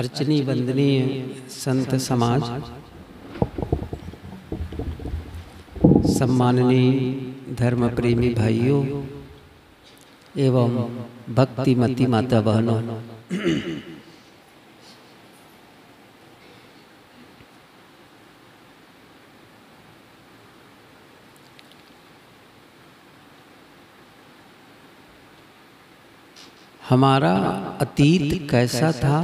अर्चनी वंदनीय संत समाज सम्माननीय धर्म प्रेमी भाइयों एवं भक्तिमती माता बहनों हमारा अतीत कैसा था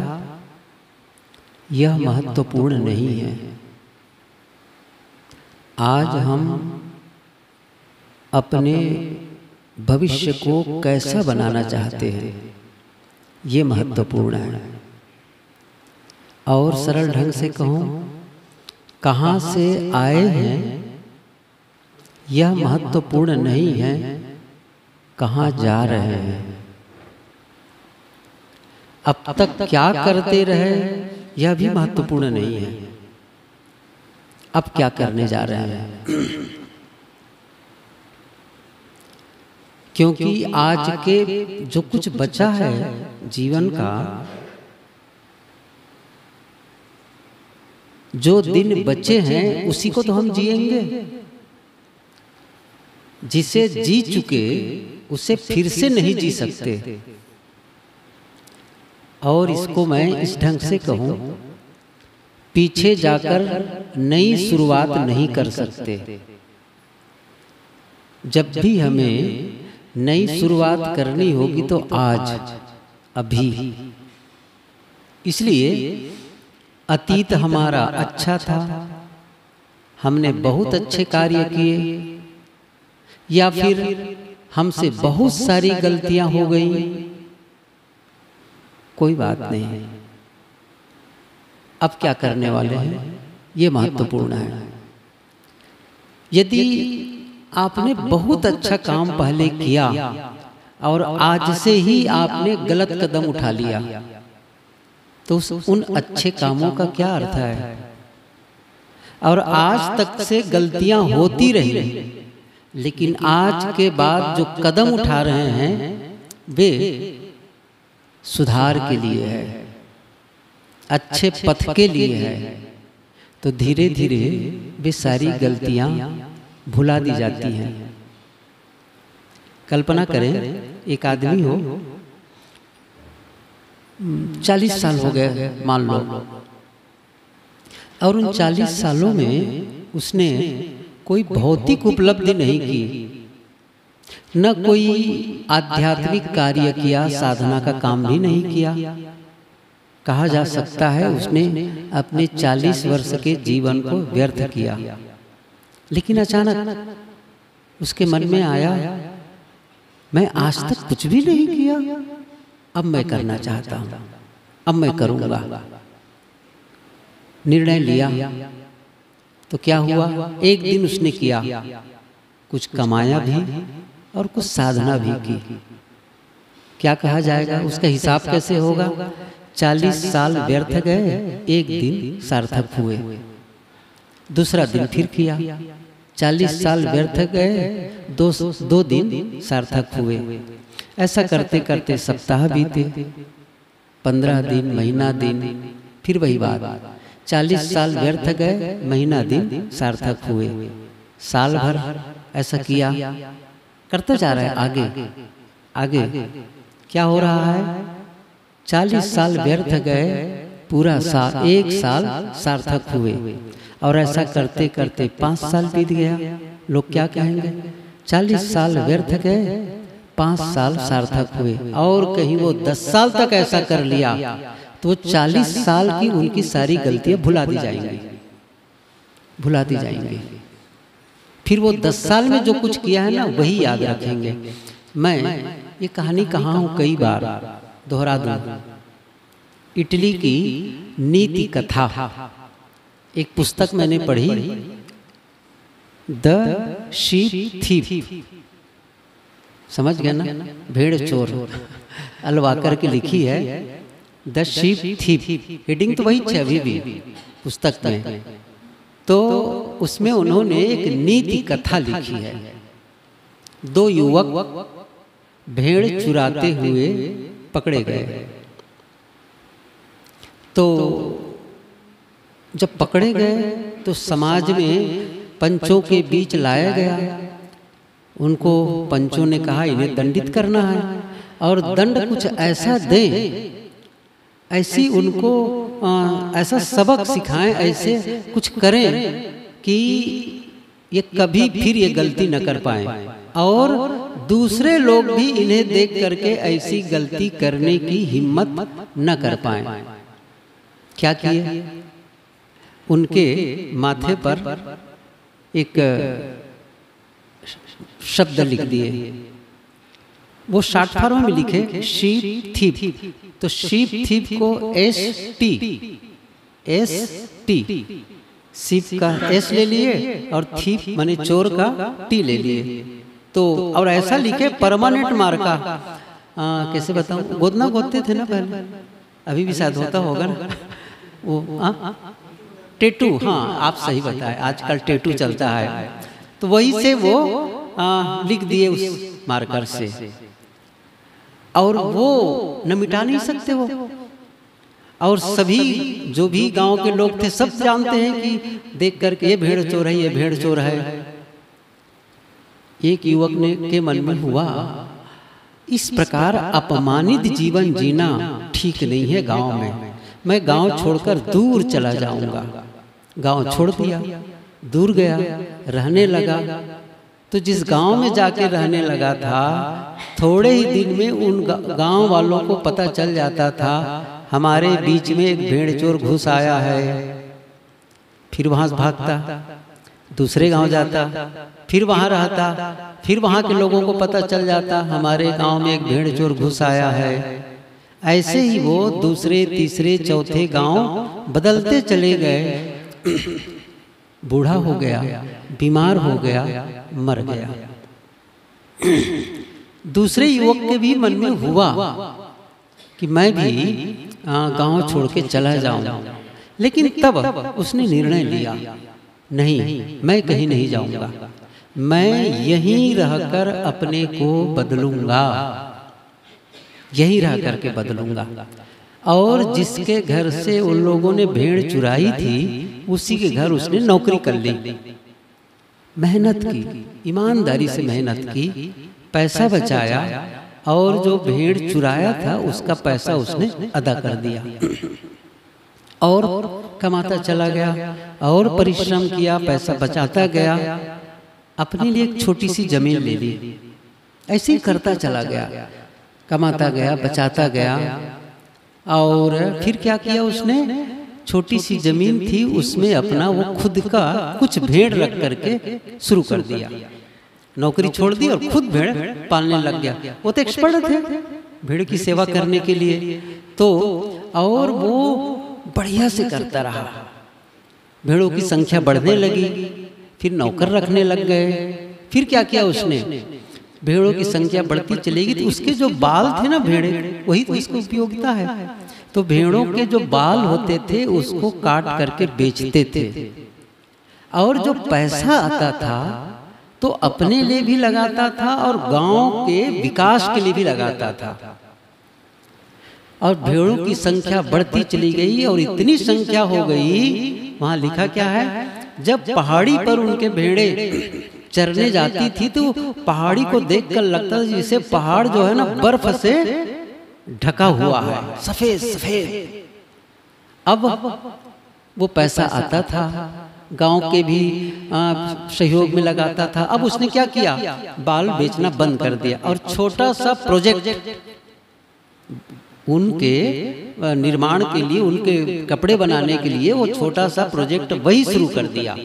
यह महत्वपूर्ण नहीं है आज हम अपने भविष्य को कैसा बनाना चाहते हैं ये महत्वपूर्ण है और सरल ढंग से कहूँ कहाँ से आए हैं यह महत्वपूर्ण नहीं है कहाँ जा रहे हैं अब तक क्या करते रहे यह भी महत्वपूर्ण नहीं है अब क्या करने जा रहे हैं क्योंकि आज के जो कुछ बचा है जीवन का जो दिन बचे हैं उसी को तो, तो हम जिएंगे जिसे जी चुके उसे फिर से नहीं जी सकते और इसको मैं इस ढंग से कहूँ पीछे जाकर नई शुरुआत नहीं कर सकते जब भी हमें नई शुरुआत करनी होगी तो, तो आज अभी इसलिए अतीत हमारा अच्छा, अच्छा था हमने बहुत अच्छे कार्य किए या फिर हमसे बहुत सारी गलतियां हो गई कोई बात नहीं अब क्या करने वाले हैं ये महत्वपूर्ण है यदि आपने बहुत अच्छा, अच्छा काम पहले किया और आज से ही आपने गलत कदम उठा लिया तो उस तो उन अच्छे कामों का क्या अर्थ है और आज तक से गलतियां होती रही लेकिन आज के बाद जो कदम उठा रहे हैं वे सुधार के लिए है अच्छे पथ के लिए है तो, तो धीरे धीरे वे सारी गलतियां भुला दी जाती हैं कल्पना करें एक आदमी हो चालीस साल हो गए मान लो और उन चालीस सालों में उसने कोई भौतिक उपलब्धि नहीं की न कोई आध्यात्मिक कार्य किया साधना का काम भी नहीं किया कहा जा सकता है उसने अपने 40 वर्ष के जीवन को व्यर्थ किया लेकिन अचानक उसके मन में आया मैं आज तक कुछ भी नहीं किया अब मैं करना चाहता हूँ अब मैं करूंगा निर्णय लिया तो क्या हुआ एक दिन उसने किया कुछ कमाया भी और कुछ साधना भी की क्या कहा जाएगा उसका हिसाब कैसे होगा चालीस साल व्यर्थ गए एक दिन सार्थक हुए दूसरा दिन फिर किया चालीस साल व्यर्थ गए दो दो दिन सार्थक हुए ऐसा करते करते सप्ताह बीते पंद्रह दिन महीना दिन फिर वही बात चालीस साल व्यर्थ गए महीना दिन सार्थक हुए साल भर ऐसा किया करता जा रहा है आगे आगे क्या हो रहा है चालीस साल व्यर्थ गए पूरा साल एक साल सार्थक हुए और ऐसा करते करते पांच साल बीत गया लोग क्या कहेंगे चालीस साल व्यर्थ गए पांच साल सार्थक हुए और कहीं वो दस साल तक ऐसा कर लिया तो, तो चालीस साल की उनकी सारी गलतियां भुला दी जाएंगी भुला दी जाएंगी फिर वो दस साल में जो कुछ किया है ना वही याद रखेंगे मैं ये कहानी कहा हूँ कई बार दोहरा दूँ इटली की नीति कथा एक पुस्तक मैंने पढ़ी द शीप थी समझ गया ना भेड़ चोर अलवाकर की लिखी है द शीप तो तो थी हेडिंग तो वही छवि भी पुस्तक में तो उसमें उन्होंने एक नीति कथा लिखी है दो युवक भेड़ चुराते हुए पकड़े गए तो जब पकड़े गए तो समाज में पंचों के बीच लाया गया उनको पंचों ने कहा इन्हें दंडित करना है और दंड कुछ ऐसा दें ऐसी उनको ऐसा सबक सिखाएं ऐसे कुछ करें कि ये कभी फिर ये गलती न कर पाए और दूसरे लोग भी इन्हें देख करके ऐसी गलती करने की हिम्मत न कर पाए क्या किया उनके माथे पर एक शब्द लिख दिए वो शॉर्ट फॉर्म में लिखे शी थी तो, तो शिप थीप को एस टी एस टी शिप का एस ले लिए और थीप माने चोर का टी ले लिए तो, तो और ऐसा लिखे परमानेंट मार्का आ, हाँ, कैसे बताऊं गोदना गोदते थे ना पहले अभी भी शायद होता होगा ना वो हाँ? हाँ? टेटू हाँ आप सही बताए आजकल टेटू चलता है तो वही तो से वो लिख दिए उस मार्कर से और वो न मिटा नहीं सकते वो और सभी जो भी गांव के लोग थे सब जानते हैं कि देख करके ये भेड़ चोर है ये भेड़ चोर है एक युवक ने के मन में हुआ इस प्रकार अपमानित जीवन जीना ठीक नहीं है गांव में मैं गांव छोड़कर दूर चला जाऊंगा गांव छोड़ दिया दूर गया रहने लगा तो, तो जिस गांव में जाके रहने लगा था थोड़े ही दिन में उन गांव वालों को पता चल जाता था हमारे बीच में एक भेड़ चोर घुस आया है फिर वहां भागता दूसरे गांव जाता फिर वहां रहता फिर वहां के लोगों को पता चल जाता हमारे गांव में एक भेड़ चोर घुस आया है ऐसे ही वो दूसरे तीसरे चौथे गांव बदलते चले गए बूढ़ा हो गया बीमार हो गया मर गया दूसरे युवक के भी मन में हुआ कि मैं भी हाँ, हाँ, गांव छोड़ के चला जाऊं लेकिन तब उसने निर्णय लिया नहीं मैं कहीं नहीं जाऊंगा मैं यहीं रहकर अपने को बदलूंगा यहीं रह करके बदलूंगा और जिसके घर से उन लोगों ने भेड़ चुराई थी उसी के घर उसने नौकरी कर ली मेहनत की ईमानदारी से मेहनत की पैसा बचाया और जो भेड़ चुराया था उसका पैसा उसने अदा कर दिया और कमाता चला गया और परिश्रम किया पैसा बचाता गया अपने लिए एक छोटी सी जमीन ले ली ऐसे ही करता चला गया कमाता गया बचाता गया और फिर क्या किया उसने छोटी सी जमीन थी उसमें अपना वो खुद का कुछ भेड़ रख करके शुरू कर दिया नौकरी छोड़ दी और खुद भेड़ पालने लग गया वो तो एक्सपर्ट तो थे भेड़ की सेवा करने के लिए तो, तो और वो बढ़िया से करता रहा भेड़ों की संख्या बढ़ने लगी फिर नौकर रखने लग गए फिर क्या किया उसने भेड़ों की संख्या बढ़ती चलेगी तो उसके जो बाल थे ना भेड़े वही तो इसको तो उपयोगिता है तो भेड़ों के जो बाल होते थे उसको काट करके बेचते थे और जो पैसा आता था तो, तो अपने लिए भी लगाता था और गांव के विकास के लिए भी लगाता था और भेड़ों की संख्या बढ़ती चली गई और इतनी संख्या हो गई वहां लिखा क्या है जब पहाड़ी पर उनके भेड़े चरने जाती तो थी तो पहाड़ी को देखकर लगता था जिसे पहाड़ जो है ना बर्फ से ढका हुआ है सफेद सफेद अब वो पैसा आता था गांव के भी सहयोग में लगाता था अब उसने क्या किया बाल बेचना बंद कर दिया और छोटा सा प्रोजेक्ट उनके निर्माण के लिए उनके कपड़े बनाने के लिए वो छोटा सा प्रोजेक्ट वही शुरू कर दिया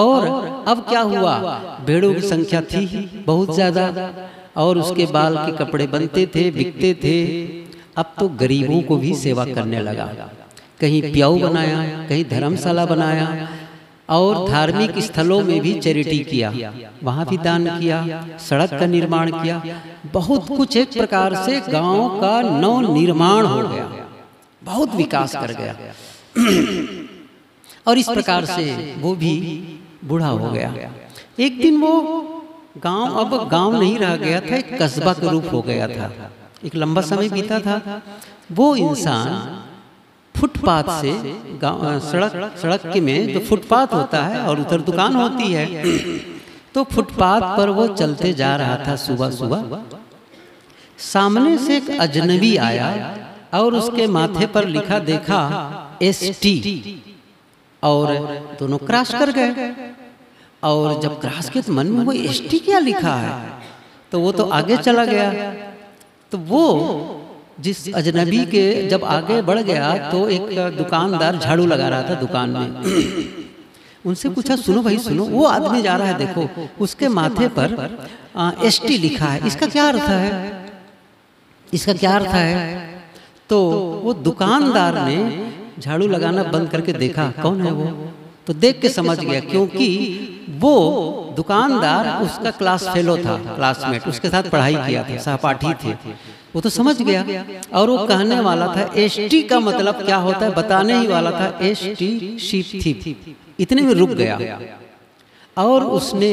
और अब क्या हुआ भेड़ों की संख्या थी बहुत ज़्यादा और उसके बाल के कपड़े बनते थे बिकते थे तो अब तो गरीबों को भी सेवा करने लगा कहीं प्याऊ बनाया कहीं धर्मशाला बनाया और धार्मिक स्थलों में भी चैरिटी किया वहाँ भी दान किया सड़क का निर्माण किया बहुत कुछ एक प्रकार से गांव का नव निर्माण हो गया बहुत विकास कर गया और इस प्रकार से वो भी बूढ़ा हो गया एक दिन वो गांव अब गांव नहीं रह गया था एक कस्बा के रूप हो गया था एक लंबा समय बीता था वो इंसान फुटपाथ से गाँव सड़क सड़क के में जो फुटपाथ होता है और उधर दुकान होती है तो फुटपाथ पर वो चलते जा रहा था सुबह सुबह सामने से एक अजनबी आया और उसके माथे पर लिखा देखा एस टी और दोनों क्रॉस कर गए और जब क्रॉस के तो मन में वो एस टी क्या लिखा है तो वो तो आगे चला गया तो वो जिस अजनबी के जब आगे बढ़ गया तो, तो एक दुकानदार झाड़ू लगा रहा था दुकान में उनसे पूछा सुनो भाई सुनो वो आदमी जा रहा है देखो उसके माथे पर एस टी लिखा है इसका क्या अर्थ है इसका क्या अर्थ है तो, तो वो दुकानदार ने झाड़ू लगाना बंद करके देखा कौन है वो तो देख के समझ गया क्योंकि वो दुकानदार उसका क्लास फेलो था क्लासमेट उसके साथ पढ़ाई किया था सहपाठी थे वो तो समझ गया और वो कहने वाला था टी का मतलब क्या होता है बताने ही वाला था टी शीप थी इतने में रुक गया और उसने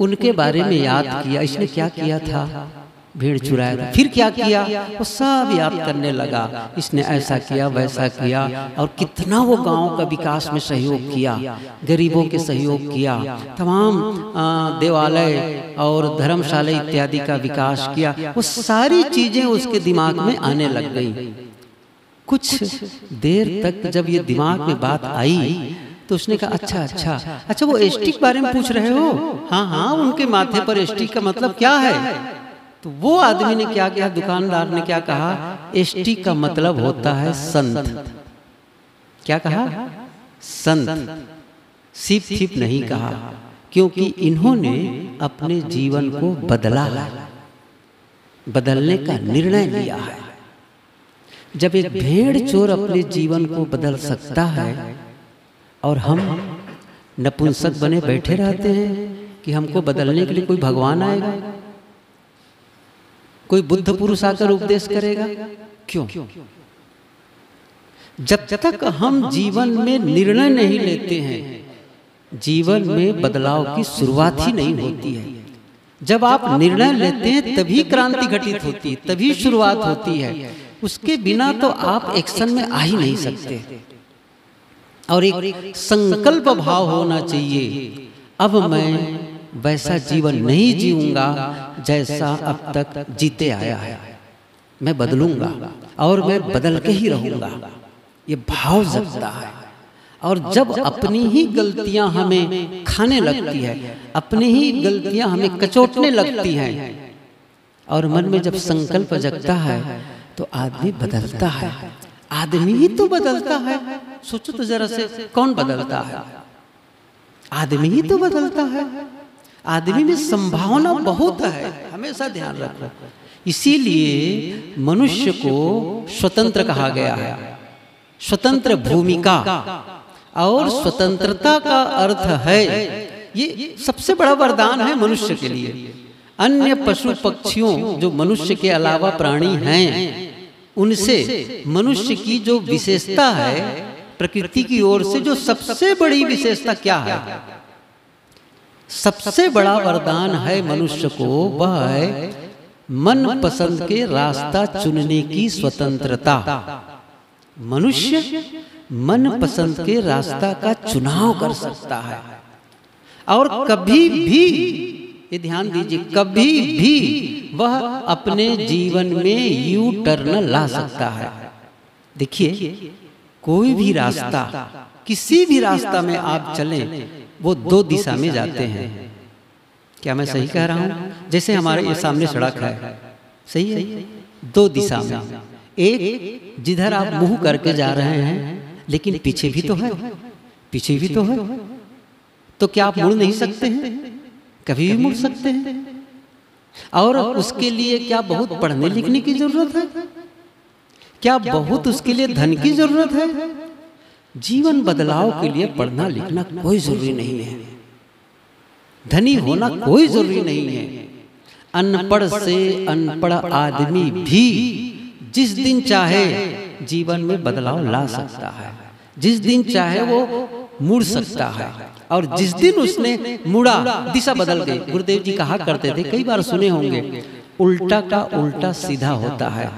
उनके बारे में याद किया इसने क्या किया था भीड़ चुराया फिर क्या किया वो सब याद करने लगा इसने ऐसा किया वैसा किया और कितना वो गांव का विकास में सहयोग किया गरीबों के सहयोग किया तमाम देवालय और धर्मशाला इत्यादि का विकास किया वो सारी चीज़ें उसके दिमाग में आने लग गई कुछ देर तक जब ये दिमाग में बात आई तो अच्छा, उसने कहा अच्छा अच्छा अच्छा वो अच्छा, एस्टिक बारे में पूछ रहे हो हाँ हाँ, हाँ उनके माथे पर एस्टिक का मतलब, मतलब क्या है तो वो आदमी ने क्या किया दुकानदार ने क्या कहा एसटी का मतलब, मतलब होता है संत क्या कहा संत सिप सिप नहीं कहा क्योंकि इन्होंने अपने जीवन को बदला बदलने का निर्णय लिया है जब एक भेड़ चोर अपने जीवन को बदल सकता है और हम नपुंसक बने बैठे रहते हैं कि हमको बदलने के लिए कोई भगवान आएगा कोई बुद्ध पुरुष आकर उपदेश करेगा क्यों जब तक हम जीवन में निर्णय नहीं लेते हैं जीवन में बदलाव की शुरुआत ही नहीं होती है जब आप निर्णय लेते हैं तभी क्रांति घटित होती है तभी शुरुआत होती है उसके बिना तो, तो आप एक्शन में आ ही नहीं सकते और एक संकल्प भाव होना चाहिए अब मैं वैसा जीवन नहीं जीऊंगा जैसा अब तक जीते आया है मैं बदलूंगा और मैं बदल के ही रहूंगा ये भाव जगता है और जब अपनी ही गलतियां हमें खाने लगती है अपनी ही गलतियां हमें कचोटने लगती हैं और मन में जब संकल्प जगता है तो आदमी बदलता है आदमी ही तो बदलता है सोचो तो जरा से कौन बदलता है आदमी ही तो बदलता है आदमी में संभावना बहुत है हमेशा ध्यान रखना इसीलिए मनुष्य को स्वतंत्र कहा गया है स्वतंत्र भूमिका और स्वतंत्रता का अर्थ है ये सबसे बड़ा वरदान है मनुष्य के लिए अन्य पशु पक्षियों जो मनुष्य के अलावा प्राणी हैं उनसे मनुष्य की जो विशेषता है प्रकृति की ओर से जो सबसे बड़ी विशेषता क्या है सबसे बड़ा वरदान है मनुष्य को वह है मन पसंद के रास्ता चुनने की स्वतंत्रता मनुष्य मन पसंद के रास्ता का चुनाव कर सकता है और कभी भी ये ध्यान दीजिए कभी भी वह अपने जीवन में यू टर्न ला सकता है देखिए कोई भी रास्ता किसी भी रास्ता में आप चलें वो दो दिशा में जाते हैं क्या मैं सही कह रहा हूँ जैसे हमारे ये सामने सड़क है सही है दो दिशा में एक जिधर आप मुंह करके जा रहे हैं लेकिन पीछे भी तो, तो है पीछे भी तो, तो है तो क्या आप तो मुड़ नहीं सकते हैं कभी भी मुड़ सकते हैं और उसके लिए क्या बहुत पढ़ने लिखने की जरूरत है क्या बहुत उसके लिए धन की जरूरत है जीवन बदलाव के लिए पढ़ना लिखना कोई जरूरी नहीं है धनी होना कोई जरूरी नहीं है अनपढ़ से अनपढ़ आदमी भी जिस दिन चाहे जीवन में बदलाव ला सकता है जिस दिन चाहे वो मुड़ सकता है और जिस दिन उसने मुड़ा दिशा बदल गई गुरुदेव जी कहा करते थे कई बार सुने होंगे उल्टा का उल्टा सीधा होता है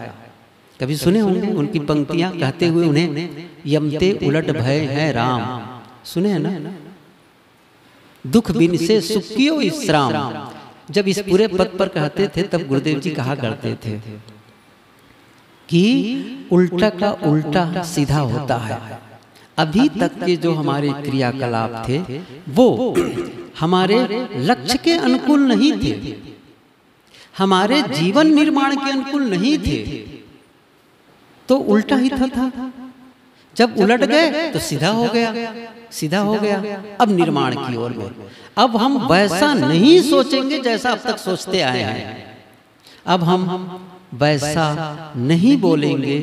कभी सुने होंगे उनकी पंक्तियां कहते हुए उन्हें यमते उलट भय है राम सुने है ना दुख बिन से सुखियो विश्राम जब इस पूरे पद पर कहते थे तब गुरुदेव जी कहा करते थे कि उल्टा का उल्टा सीधा होता है अभी तक के जो हमारे क्रियाकलाप थे वो हमारे लक्ष्य के अनुकूल नहीं थे हमारे जीवन निर्माण के अनुकूल नहीं थे तो, तो उल्टा ही था, था। जब उलट गए तो सीधा हो गया सीधा हो गया अब निर्माण की ओर में अब हम वैसा नहीं सोचेंगे जैसा अब तक सोचते आए हैं अब हम वैसा नहीं बोलेंगे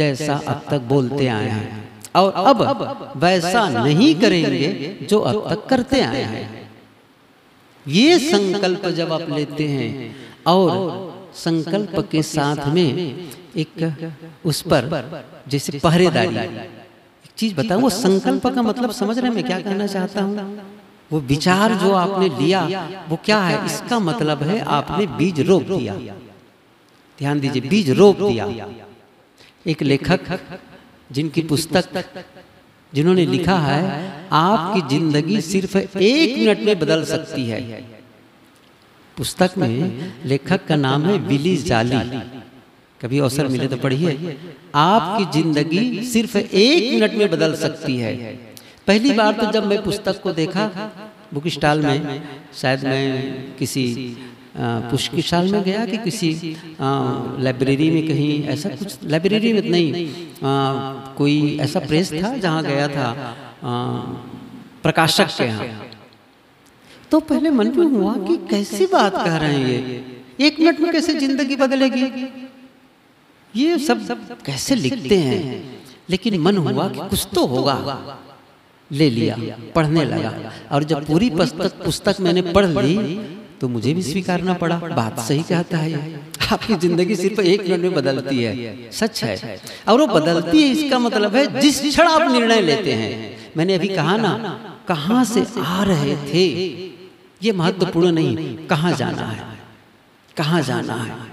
जैसा अब तक बोलते आए हैं और अब वैसा नहीं करेंगे जो अब तक करते आए हैं ये संकल्प जब आप लेते हैं और संकल्प के साथ में एक उस पर जैसे पहरेदारी एक चीज बताऊं वो संकल्प का मतलब समझ रहे मैं क्या कहना चाहता हूँ वो विचार जो आपने लिया वो क्या है इसका मतलब है आपने बीज रोप दिया ध्यान दीजिए बीज रोप दिया एक लेखक जिनकी पुस्तक जिन्होंने लिखा है आपकी जिंदगी सिर्फ एक मिनट में बदल सकती है पुस्तक में लेखक का नाम है विली जाली कभी अवसर मिले तो पढ़िए आपकी जिंदगी सिर्फ एक मिनट में बदल सकती है पहली बार तो जब तो मैं पुस्तक को देखा बुक स्टॉल में शायद मैं किसी पुष्कशाल में गया कि किसी लाइब्रेरी में कहीं ऐसा कुछ लाइब्रेरी में तो नहीं कोई ऐसा प्रेस था जहाँ गया था प्रकाशक के यहाँ तो पहले मन में हुआ कि कैसी बात कह रहे हैं ये एक मिनट में कैसे जिंदगी बदलेगी ये सब सब कैसे लिखते हैं लेकिन मन हुआ कि कुछ तो, तो होगा ले लिया पढ़ने लगा और जब पूरी पुस्तक पुस्तक मैंने पढ़ ली तो मुझे तो भी स्वीकारना पड़ा बात सही कहता है आपकी जिंदगी सिर्फ एक मिनट में बदलती है सच है और वो बदलती है इसका मतलब, मतलब है जिस क्षण आप निर्णय लेते हैं मैंने अभी कहा ना कहाँ से आ रहे थे ये महत्वपूर्ण नहीं कहाँ जाना है कहाँ जाना है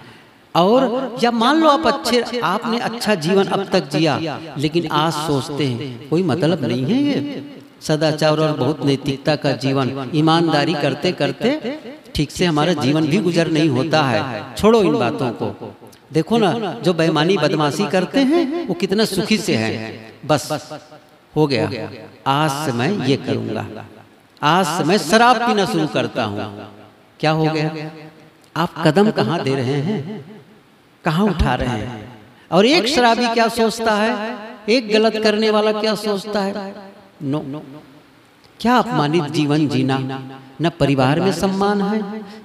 और या मान लो आप अच्छे आपने अच्छा, अच्छा जीवन अब तक जिया लेकिन आज सोचते हैं मतलब कोई मतलब नहीं है ये सदाचार और बहुत नैतिकता का जीवन ईमानदारी करते करते ठीक से हमारा जीवन भी गुजर नहीं होता है छोड़ो इन बातों को देखो ना जो बेमानी बदमाशी करते हैं वो कितना सुखी से है बस हो गया आज से मैं ये करूंगा आज से मैं शराब पीना शुरू करता हूँ क्या हो गया आप कदम कहाँ दे रहे हैं कहा उठा रहे हैं और एक शराबी क्या सोचता है एक गलत करने वाला क्या सोचता है नो क्या अपमानित जीवन जीना न परिवार में सम्मान है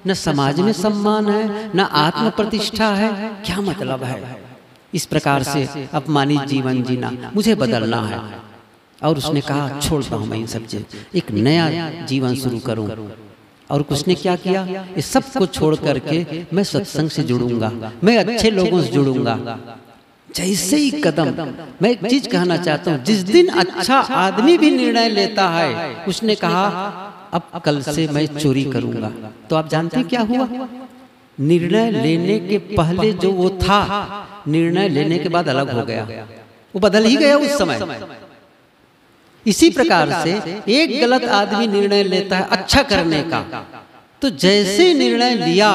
न समाज में सम्मान है न आत्म प्रतिष्ठा है क्या मतलब, मतलब है इस प्रकार से अपमानित जीवन जीना मुझे बदलना है और उसने कहा छोड़ता हूँ मैं इन सब चीज एक नया जीवन शुरू करूँ और उसने क्या किया ये सब कुछ छोड़ करके मैं सत्संग से जुड़ूंगा मैं अच्छे लोगों से जुड़ूंगा जैसे ही कदम मैं एक चीज कहना चाहता हूँ जिस दिन अच्छा, अच्छा आदमी भी निर्णय लेता है उसने कहा अब कल से मैं चोरी करूंगा तो आप जानते क्या हुआ निर्णय लेने के पहले जो वो था निर्णय लेने के बाद अलग हो गया वो बदल ही गया उस समय इसी प्रकार से एक गलत आदमी निर्णय लेता है अच्छा, अच्छा करने का तो, तो जैसे निर्णय लिया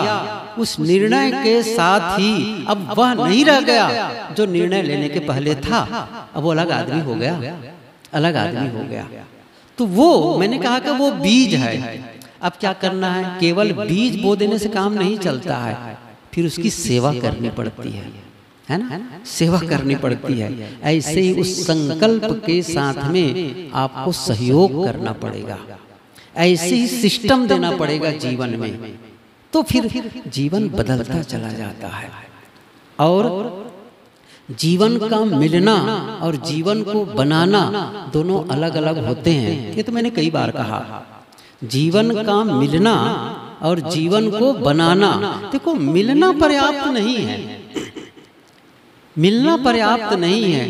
उस निर्णय के साथ ही अब वह नहीं रह गया जो निर्णय लेने के पहले था अब वो अलग आदमी हो गया अलग आदमी हो गया तो, तो वो मैंने कहा कि वो बीज है अब क्या करना है केवल बीज बो देने से काम नहीं चलता है फिर उसकी सेवा करनी पड़ती है है ना सेवा करनी पड़ती है ऐसे ही उस संकल्प के साथ में आपको सहयोग करना पड़ेगा ऐसे ही सिस्टम देना पड़ेगा जीवन में तो, तो फिर जीवन बदलता चला जाता है और जीवन का मिलना और जीवन को बनाना दोनों अलग अलग होते हैं ये तो मैंने कई बार कहा जीवन का मिलना और जीवन को बनाना देखो मिलना पर्याप्त नहीं है मिलना पर्याप्त नहीं है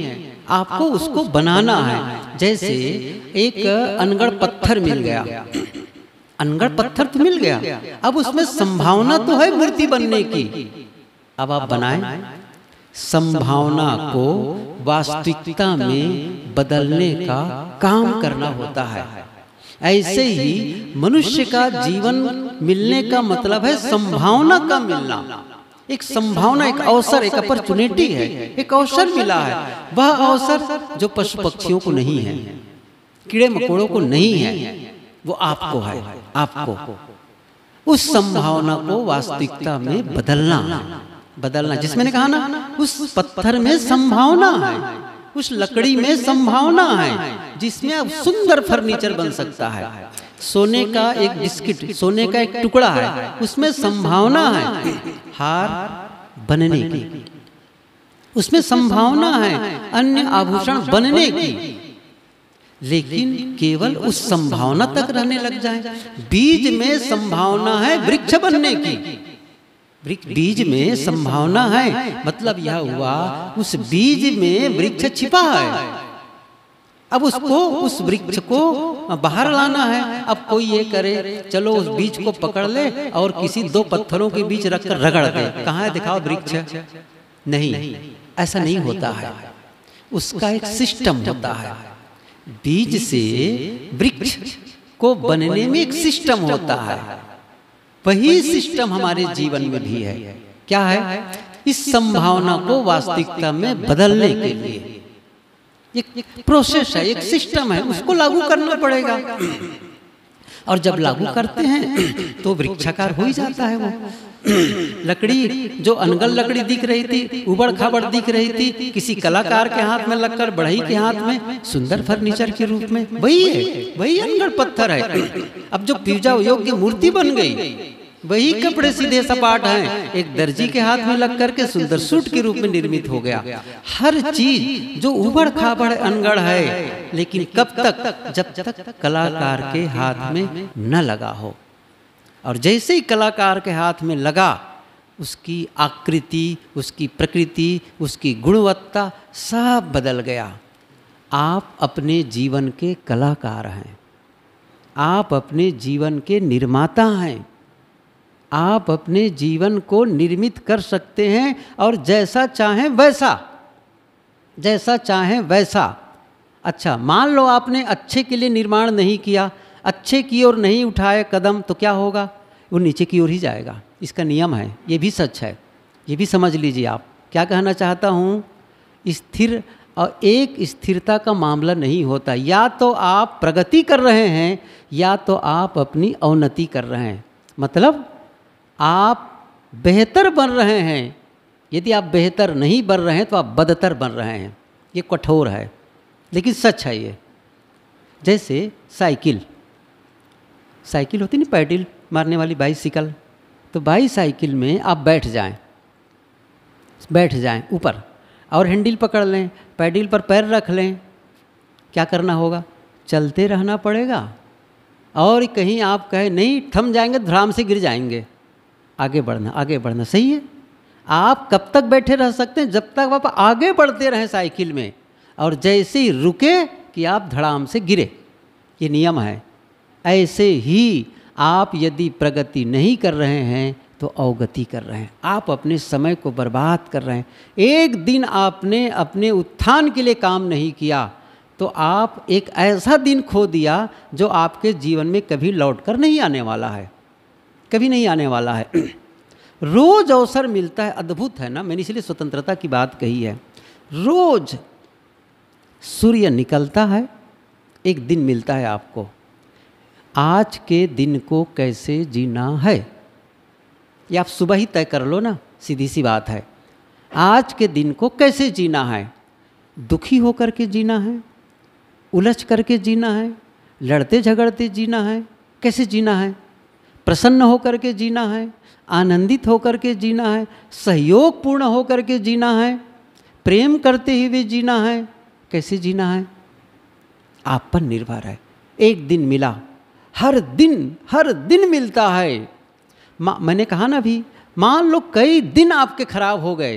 आपको उसको बनाना है जैसे एक अनगढ़ पत्थर मिल गया अनगढ़ पत्थर तो मिल गया अब उसमें संभावना तो है मूर्ति तो बनने की अब आप बनाए संभावना को वास्तविकता में बदलने का काम करना होता है ऐसे ही मनुष्य का जीवन मिलने का मतलब है मतलब संभावना का मिलना एक संभावना एक अवसर एक अपॉर्चुनिटी है एक अवसर मिला है वह अवसर जो पशु पक्षियों को नहीं है कीड़े मकोड़ों को नहीं है वो आपको है आपको उस संभावना को वास्तविकता में बदलना बदलना जिसमें कहा ना उस पत्थर में संभावना है उस लकड़ी में संभावना है जिसमें अब सुंदर फर्नीचर बन सकता है सोने का एक बिस्किट सोने का एक टुकड़ा है उसमें संभावना है हार बनने की उसमें संभावना है अन्य आभूषण बनने की लेकिन केवल उस संभावना तक रहने लग जाए बीज में संभावना है वृक्ष बनने की बीज में संभावना है मतलब यह मतलब हुआ उस बीज में वृक्ष छिपा है अब उसको उस वृक्ष को बाहर लाना है अब कोई ये करे चलो उस बीज को पकड़ ले और किसी दो पत्थरों के बीच रखकर रगड़ दे कहा है दिखाओ वृक्ष नहीं ऐसा नहीं होता है उसका एक सिस्टम होता है बीज से वृक्ष को बनने में एक सिस्टम होता है वही सिस्टम हमारे जीवन में भी है क्या है इस संभावना को वास्तविकता में बदलने के लिए एक प्रोसेस है एक सिस्टम है उसको लागू करना पड़ेगा और जब लागू करते हैं तो, तो वृक्षाकार हो ही जाता है वो लकड़ी जो अनगल लकड़ी दिख रही थी उबड़ खाबड़ दिख रही थी किसी कलाकार के हाथ में लगकर बढ़ई के हाथ में सुंदर फर्नीचर के रूप में वही है वही अनगढ़ पत्थर है अब जो पूजा योग्य मूर्ति बन गई वही कपड़े सीधे सपाट हैं एक दर्जी के हाथ में लग करके सुंदर सूट के रूप में निर्मित हो गया हर चीज जो उबड़ खाबड़ अनगढ़ है लेकिन कब तक जब तक कलाकार के हाथ में न लगा हो और जैसे ही कलाकार के हाथ में लगा उसकी आकृति उसकी प्रकृति उसकी गुणवत्ता सब बदल गया आप अपने जीवन के कलाकार हैं आप अपने जीवन के निर्माता हैं आप अपने जीवन को निर्मित कर सकते हैं और जैसा चाहें वैसा जैसा चाहें वैसा अच्छा मान लो आपने अच्छे के लिए निर्माण नहीं किया अच्छे की ओर नहीं उठाए कदम तो क्या होगा वो नीचे की ओर ही जाएगा इसका नियम है ये भी सच है ये भी समझ लीजिए आप क्या कहना चाहता हूँ स्थिर और एक स्थिरता का मामला नहीं होता या तो आप प्रगति कर रहे हैं या तो आप अपनी अवनति कर रहे हैं मतलब आप बेहतर बन रहे हैं यदि आप बेहतर नहीं बन रहे हैं तो आप बदतर बन रहे हैं ये कठोर है लेकिन सच है ये जैसे साइकिल साइकिल होती नहीं पैडल मारने वाली बाईसाइकिल तो बाईसाइकिल में आप बैठ जाएं बैठ जाएं ऊपर और हैंडल पकड़ लें पैडल पर पैर रख लें क्या करना होगा चलते रहना पड़ेगा और कहीं आप कहें नहीं थम जाएंगे ध्राम तो से गिर जाएंगे आगे बढ़ना आगे बढ़ना सही है आप कब तक बैठे रह सकते हैं जब तक आप आगे बढ़ते रहें साइकिल में और जैसे ही रुके कि आप धड़ाम से गिरे ये नियम है ऐसे ही आप यदि प्रगति नहीं कर रहे हैं तो अवगति कर रहे हैं आप अपने समय को बर्बाद कर रहे हैं एक दिन आपने अपने उत्थान के लिए काम नहीं किया तो आप एक ऐसा दिन खो दिया जो आपके जीवन में कभी लौट कर नहीं आने वाला है कभी नहीं आने वाला है रोज़ अवसर मिलता है अद्भुत है ना मैंने इसलिए स्वतंत्रता की बात कही है रोज़ सूर्य निकलता है एक दिन मिलता है आपको आज के दिन को कैसे जीना है ये आप सुबह ही तय कर लो ना सीधी सी बात है आज के दिन को कैसे जीना है दुखी होकर के जीना है उलझ करके जीना है लड़ते झगड़ते जीना है कैसे जीना है प्रसन्न होकर के जीना है आनंदित होकर के जीना है सहयोग पूर्ण होकर के जीना है प्रेम करते हुए जीना है कैसे जीना है आप पर निर्भर है एक दिन मिला हर दिन हर दिन मिलता है मैंने कहा ना भी मान लो कई दिन आपके खराब हो गए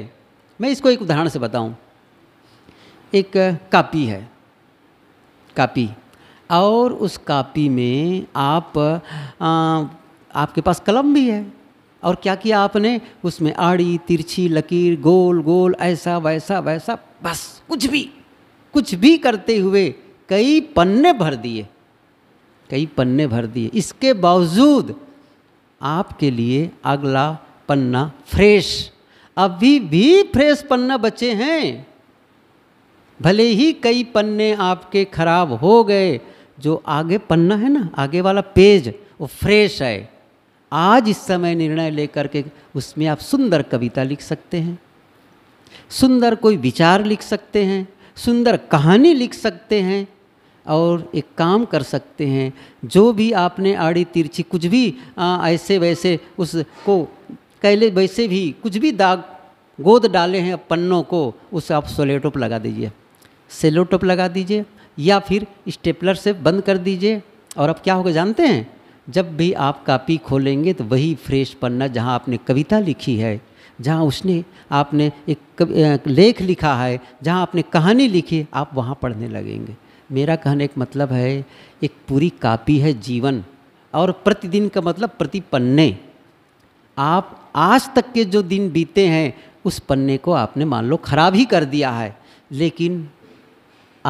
मैं इसको एक उदाहरण से बताऊं एक कापी है कापी और उस कापी में आप आ, आपके पास कलम भी है और क्या किया आपने उसमें आड़ी तिरछी लकीर गोल गोल ऐसा वैसा वैसा बस कुछ भी कुछ भी करते हुए कई पन्ने भर दिए कई पन्ने भर दिए इसके बावजूद आपके लिए अगला पन्ना फ्रेश अभी भी फ्रेश पन्ना बचे हैं भले ही कई पन्ने आपके खराब हो गए जो आगे पन्ना है ना आगे वाला पेज वो फ्रेश है आज इस समय निर्णय लेकर के उसमें आप सुंदर कविता लिख सकते हैं सुंदर कोई विचार लिख सकते हैं सुंदर कहानी लिख सकते हैं और एक काम कर सकते हैं जो भी आपने आड़ी तिरछी कुछ भी आ, ऐसे वैसे उसको कहले वैसे भी कुछ भी दाग गोद डाले हैं पन्नों को उसे आप सोलेटोप लगा दीजिए सेलोटोप लगा दीजिए या फिर स्टेपलर से बंद कर दीजिए और अब क्या होगा जानते हैं जब भी आप कापी खोलेंगे तो वही फ्रेश पन्ना जहाँ आपने कविता लिखी है जहाँ उसने आपने एक लेख लिखा है जहाँ आपने कहानी लिखी आप वहाँ पढ़ने लगेंगे मेरा कहने का मतलब है एक पूरी कापी है जीवन और प्रतिदिन का मतलब प्रति पन्ने आप आज तक के जो दिन बीते हैं उस पन्ने को आपने मान लो खराब ही कर दिया है लेकिन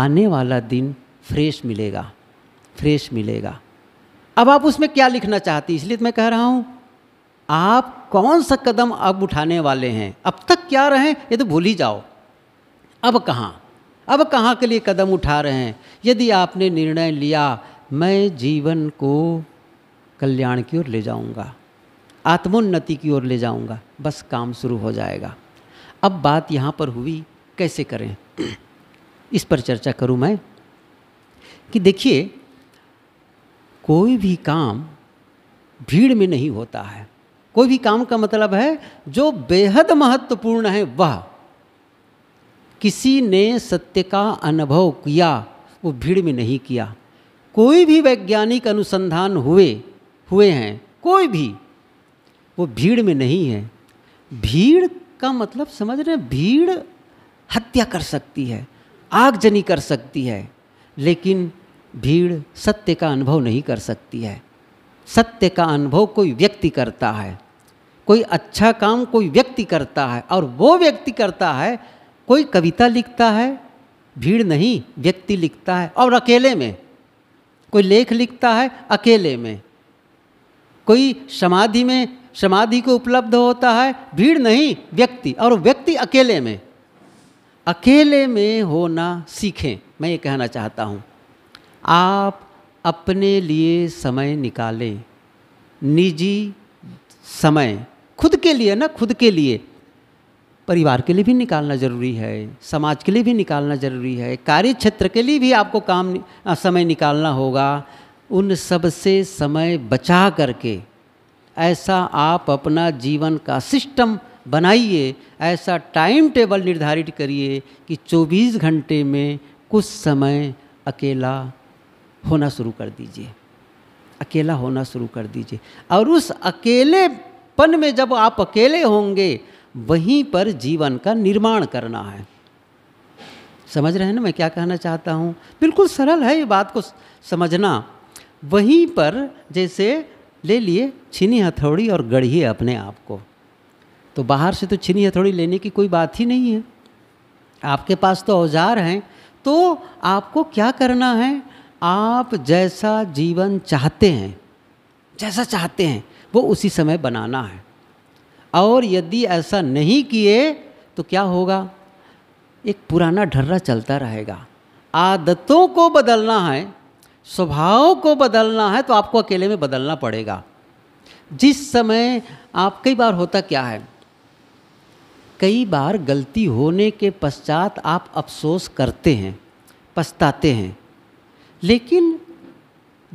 आने वाला दिन फ्रेश मिलेगा फ्रेश मिलेगा अब आप उसमें क्या लिखना चाहती इसलिए तो मैं कह रहा हूँ आप कौन सा कदम अब उठाने वाले हैं अब तक क्या रहे ये तो भूल ही जाओ अब कहाँ अब कहाँ के लिए कदम उठा रहे हैं यदि आपने निर्णय लिया मैं जीवन को कल्याण की ओर ले जाऊंगा आत्मोन्नति की ओर ले जाऊंगा बस काम शुरू हो जाएगा अब बात यहाँ पर हुई कैसे करें इस पर चर्चा करूँ मैं कि देखिए कोई भी काम भीड़ में नहीं होता है कोई भी काम का मतलब है जो बेहद महत्वपूर्ण है वह किसी ने सत्य का अनुभव किया वो भीड़ में नहीं किया कोई भी वैज्ञानिक अनुसंधान हुए हुए हैं कोई भी वो भीड़ में नहीं है भीड़ का मतलब समझ रहे भीड़ हत्या कर सकती है आगजनी कर सकती है लेकिन भीड़ सत्य का अनुभव नहीं कर सकती है सत्य का अनुभव कोई व्यक्ति करता है कोई अच्छा काम कोई व्यक्ति करता है और वो व्यक्ति करता है कोई कविता लिखता है भीड़ नहीं व्यक्ति लिखता है और अकेले में कोई लेख लिखता है अकेले में कोई समाधि में समाधि को उपलब्ध होता है भीड़ नहीं व्यक्ति और व्यक्ति अकेले में अकेले में होना सीखें मैं ये कहना चाहता हूँ आप अपने लिए समय निकालें निजी समय खुद के लिए ना खुद के लिए परिवार के लिए भी निकालना ज़रूरी है समाज के लिए भी निकालना ज़रूरी है कार्य क्षेत्र के लिए भी आपको काम समय निकालना होगा उन सब से समय बचा करके ऐसा आप अपना जीवन का सिस्टम बनाइए ऐसा टाइम टेबल निर्धारित करिए कि 24 घंटे में कुछ समय अकेला होना शुरू कर दीजिए अकेला होना शुरू कर दीजिए और उस अकेलेपन में जब आप अकेले होंगे वहीं पर जीवन का निर्माण करना है समझ रहे हैं ना मैं क्या कहना चाहता हूँ बिल्कुल सरल है ये बात को समझना वहीं पर जैसे ले लिए छीनी हथौड़ी और गढ़िए अपने आप को तो बाहर से तो छीनी हथौड़ी लेने की कोई बात ही नहीं है आपके पास तो औजार हैं तो आपको क्या करना है आप जैसा जीवन चाहते हैं जैसा चाहते हैं वो उसी समय बनाना है और यदि ऐसा नहीं किए तो क्या होगा एक पुराना ढर्रा चलता रहेगा आदतों को बदलना है स्वभाव को बदलना है तो आपको अकेले में बदलना पड़ेगा जिस समय आप कई बार होता क्या है कई बार गलती होने के पश्चात आप अफसोस करते हैं पछताते हैं लेकिन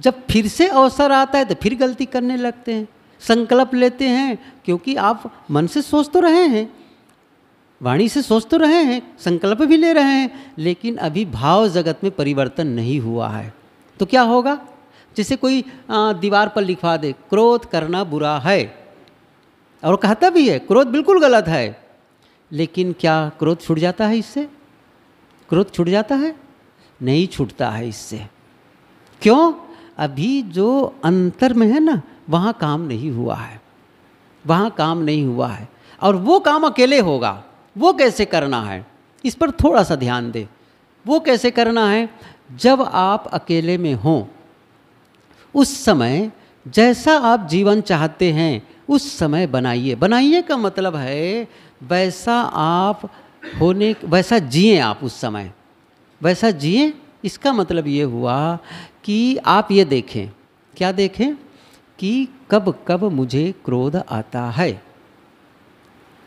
जब फिर से अवसर आता है तो फिर गलती करने लगते हैं संकल्प लेते हैं क्योंकि आप मन से सोच तो रहे हैं वाणी से सोच तो रहे हैं संकल्प भी ले रहे हैं लेकिन अभी भाव जगत में परिवर्तन नहीं हुआ है तो क्या होगा जैसे कोई दीवार पर लिखवा दे क्रोध करना बुरा है और कहता भी है क्रोध बिल्कुल गलत है लेकिन क्या क्रोध छूट जाता है इससे क्रोध छूट जाता है नहीं छूटता है इससे क्यों अभी जो अंतर में है ना वहाँ काम नहीं हुआ है वहाँ काम नहीं हुआ है और वो काम अकेले होगा वो कैसे करना है इस पर थोड़ा सा ध्यान दें वो कैसे करना है जब आप अकेले में हों उस समय जैसा आप जीवन चाहते हैं उस समय बनाइए बनाइए का मतलब है वैसा आप होने वैसा जिए आप उस समय वैसा जिए इसका मतलब ये हुआ कि आप ये देखें क्या देखें कि कब कब मुझे क्रोध आता है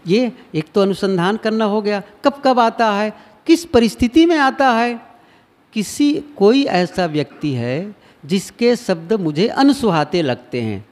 ये एक तो अनुसंधान करना हो गया कब कब आता है किस परिस्थिति में आता है किसी कोई ऐसा व्यक्ति है जिसके शब्द मुझे अनसुहाते लगते हैं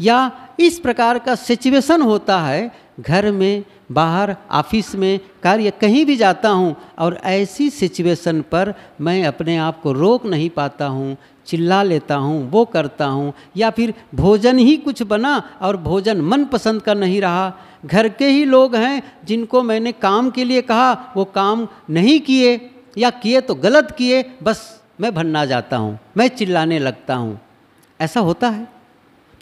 या इस प्रकार का सिचुएशन होता है घर में बाहर ऑफिस में कार्य कहीं भी जाता हूँ और ऐसी सिचुएशन पर मैं अपने आप को रोक नहीं पाता हूँ चिल्ला लेता हूँ वो करता हूँ या फिर भोजन ही कुछ बना और भोजन मनपसंद का नहीं रहा घर के ही लोग हैं जिनको मैंने काम के लिए कहा वो काम नहीं किए या किए तो गलत किए बस मैं भन्ना जाता हूँ मैं चिल्लाने लगता हूँ ऐसा होता है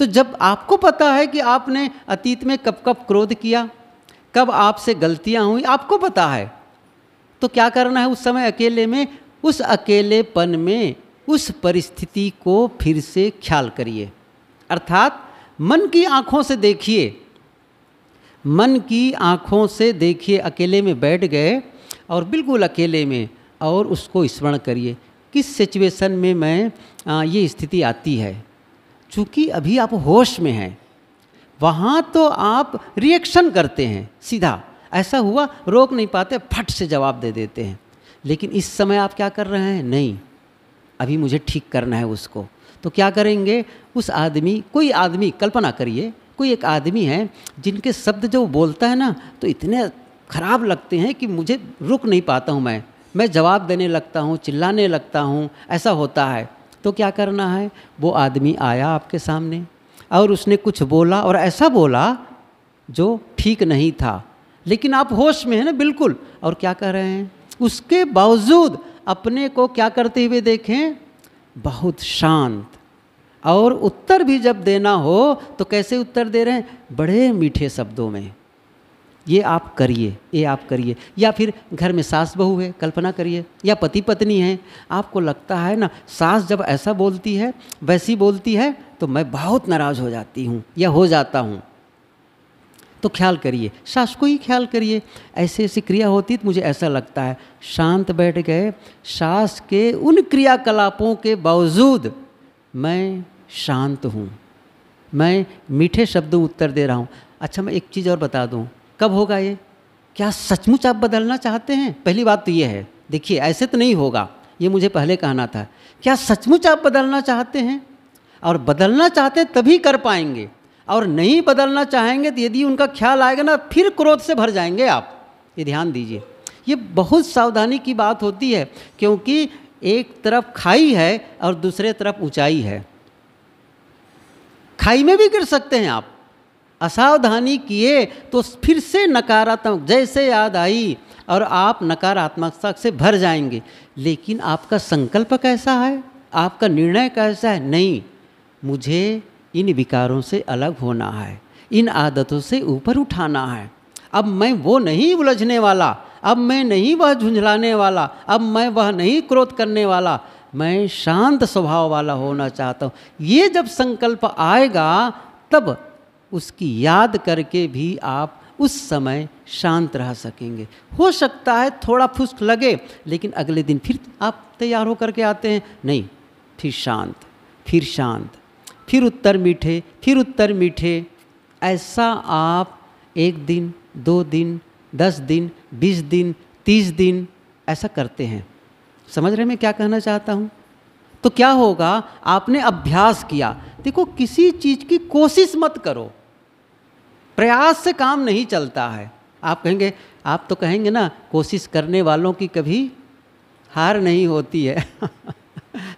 तो जब आपको पता है कि आपने अतीत में कब कब क्रोध किया कब आपसे गलतियाँ हुई आपको पता है तो क्या करना है उस समय अकेले में उस अकेलेपन में उस परिस्थिति को फिर से ख्याल करिए अर्थात मन की आँखों से देखिए मन की आँखों से देखिए अकेले में बैठ गए और बिल्कुल अकेले में और उसको स्मरण करिए किस सिचुएशन में मैं आ, ये स्थिति आती है चूँकि अभी आप होश में हैं वहाँ तो आप रिएक्शन करते हैं सीधा ऐसा हुआ रोक नहीं पाते फट से जवाब दे देते हैं लेकिन इस समय आप क्या कर रहे हैं नहीं अभी मुझे ठीक करना है उसको तो क्या करेंगे उस आदमी कोई आदमी कल्पना करिए कोई एक आदमी है जिनके शब्द जो बोलता है ना तो इतने खराब लगते हैं कि मुझे रुक नहीं पाता हूँ मैं मैं जवाब देने लगता हूँ चिल्लाने लगता हूँ ऐसा होता है तो क्या करना है वो आदमी आया आपके सामने और उसने कुछ बोला और ऐसा बोला जो ठीक नहीं था लेकिन आप होश में हैं ना बिल्कुल और क्या कर रहे हैं उसके बावजूद अपने को क्या करते हुए देखें बहुत शांत और उत्तर भी जब देना हो तो कैसे उत्तर दे रहे हैं बड़े मीठे शब्दों में ये आप करिए ये आप करिए या फिर घर में सास बहू है कल्पना करिए या पति पत्नी है आपको लगता है ना सास जब ऐसा बोलती है वैसी बोलती है तो मैं बहुत नाराज़ हो जाती हूँ या हो जाता हूँ तो ख्याल करिए सास को ही ख्याल करिए ऐसे ऐसी क्रिया होती तो मुझे ऐसा लगता है शांत बैठ गए सास के उन क्रियाकलापों के बावजूद मैं शांत हूँ मैं मीठे शब्द उत्तर दे रहा हूँ अच्छा मैं एक चीज़ और बता दूँ कब होगा ये क्या सचमुच आप बदलना चाहते हैं पहली बात तो ये है देखिए ऐसे तो नहीं होगा ये मुझे पहले कहना था क्या सचमुच आप बदलना चाहते हैं और बदलना चाहते तभी कर पाएंगे और नहीं बदलना चाहेंगे तो यदि उनका ख्याल आएगा ना फिर क्रोध से भर जाएंगे आप ये ध्यान दीजिए ये बहुत सावधानी की बात होती है क्योंकि एक तरफ खाई है और दूसरे तरफ ऊंचाई है खाई में भी गिर सकते हैं आप असावधानी किए तो फिर से नकारात्मक जैसे याद आई और आप नकारात्मकता से भर जाएंगे लेकिन आपका संकल्प कैसा है आपका निर्णय कैसा है नहीं मुझे इन विकारों से अलग होना है इन आदतों से ऊपर उठाना है अब मैं वो नहीं उलझने वाला अब मैं नहीं वह झुंझलाने वाला अब मैं वह नहीं क्रोध करने वाला मैं शांत स्वभाव वाला होना चाहता हूँ ये जब संकल्प आएगा तब उसकी याद करके भी आप उस समय शांत रह सकेंगे हो सकता है थोड़ा फुस्क लगे लेकिन अगले दिन फिर आप तैयार होकर के आते हैं नहीं फिर शांत फिर शांत फिर उत्तर मीठे फिर उत्तर मीठे ऐसा आप एक दिन दो दिन दस दिन बीस दिन तीस दिन ऐसा करते हैं समझ रहे मैं क्या कहना चाहता हूँ तो क्या होगा आपने अभ्यास किया देखो किसी चीज़ की कोशिश मत करो प्रयास से काम नहीं चलता है आप कहेंगे आप तो कहेंगे ना कोशिश करने वालों की कभी हार नहीं होती है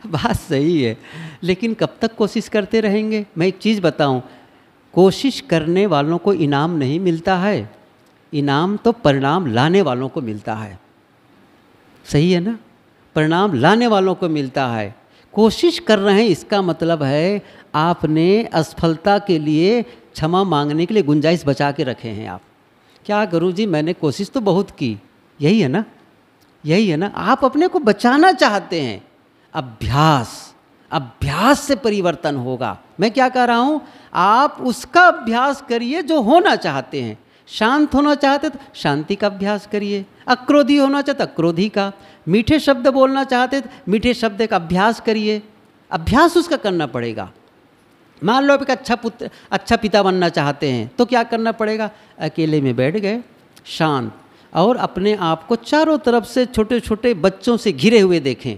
बात सही है लेकिन कब तक कोशिश करते रहेंगे मैं एक चीज़ बताऊं कोशिश करने वालों को इनाम नहीं मिलता है इनाम तो परिणाम लाने वालों को मिलता है सही है ना परिणाम लाने वालों को मिलता है कोशिश कर रहे हैं इसका मतलब है आपने असफलता के लिए क्षमा मांगने के लिए गुंजाइश बचा के रखे हैं आप क्या गुरु जी मैंने कोशिश तो बहुत की यही है ना यही है ना आप अपने को बचाना चाहते हैं अभ्यास अभ्यास से परिवर्तन होगा मैं क्या कह रहा हूँ आप उसका अभ्यास करिए जो होना चाहते हैं शांत होना चाहते तो शांति का अभ्यास करिए अक्रोधी होना चाहते तो अक्रोधी का मीठे शब्द बोलना चाहते तो मीठे शब्द का अभ्यास करिए अभ्यास उसका करना पड़ेगा मान लो आप एक अच्छा पुत्र अच्छा पिता बनना चाहते हैं तो क्या करना पड़ेगा अकेले में बैठ गए शांत और अपने आप को चारों तरफ से छोटे छोटे बच्चों से घिरे हुए देखें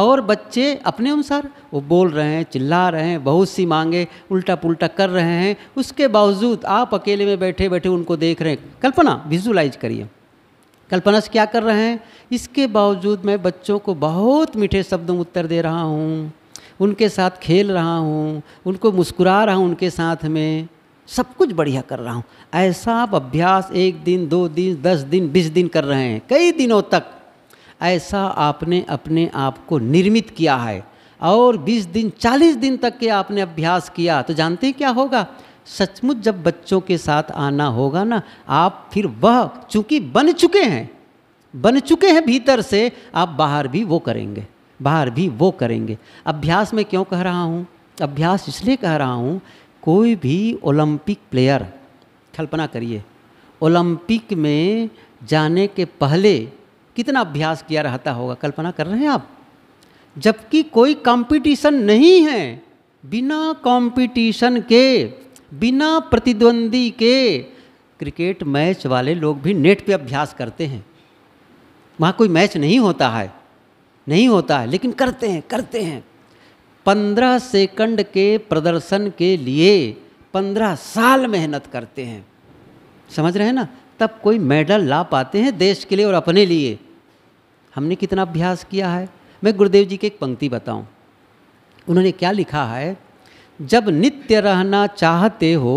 और बच्चे अपने अनुसार वो बोल रहे हैं चिल्ला रहे हैं बहुत सी मांगे उल्टा पुल्टा कर रहे हैं उसके बावजूद आप अकेले में बैठे बैठे उनको देख रहे हैं कल्पना विजुलाइज करिए कल्पना से क्या कर रहे हैं इसके बावजूद मैं बच्चों को बहुत मीठे शब्दों में उत्तर दे रहा हूँ उनके साथ खेल रहा हूँ उनको मुस्कुरा रहा हूँ उनके साथ में सब कुछ बढ़िया कर रहा हूँ ऐसा आप अभ्यास एक दिन दो दिन दस दिन बीस दिन कर रहे हैं कई दिनों तक ऐसा आपने अपने आप को निर्मित किया है और 20 दिन 40 दिन तक के आपने अभ्यास किया तो जानते हैं क्या होगा सचमुच जब बच्चों के साथ आना होगा ना आप फिर वह चूँकि बन चुके हैं बन चुके हैं भीतर से आप बाहर भी वो करेंगे बाहर भी वो करेंगे अभ्यास में क्यों कह रहा हूँ अभ्यास इसलिए कह रहा हूँ कोई भी ओलंपिक प्लेयर कल्पना करिए ओलंपिक में जाने के पहले कितना अभ्यास किया रहता होगा कल्पना कर रहे हैं आप जबकि कोई कंपटीशन नहीं है बिना कंपटीशन के बिना प्रतिद्वंदी के क्रिकेट मैच वाले लोग भी नेट पे अभ्यास करते हैं वहाँ कोई मैच नहीं होता है नहीं होता है लेकिन करते हैं करते हैं पंद्रह सेकंड के प्रदर्शन के लिए पंद्रह साल मेहनत करते हैं समझ रहे हैं ना तब कोई मेडल ला पाते हैं देश के लिए और अपने लिए हमने कितना अभ्यास किया है मैं गुरुदेव जी की एक पंक्ति बताऊं उन्होंने क्या लिखा है जब नित्य रहना चाहते हो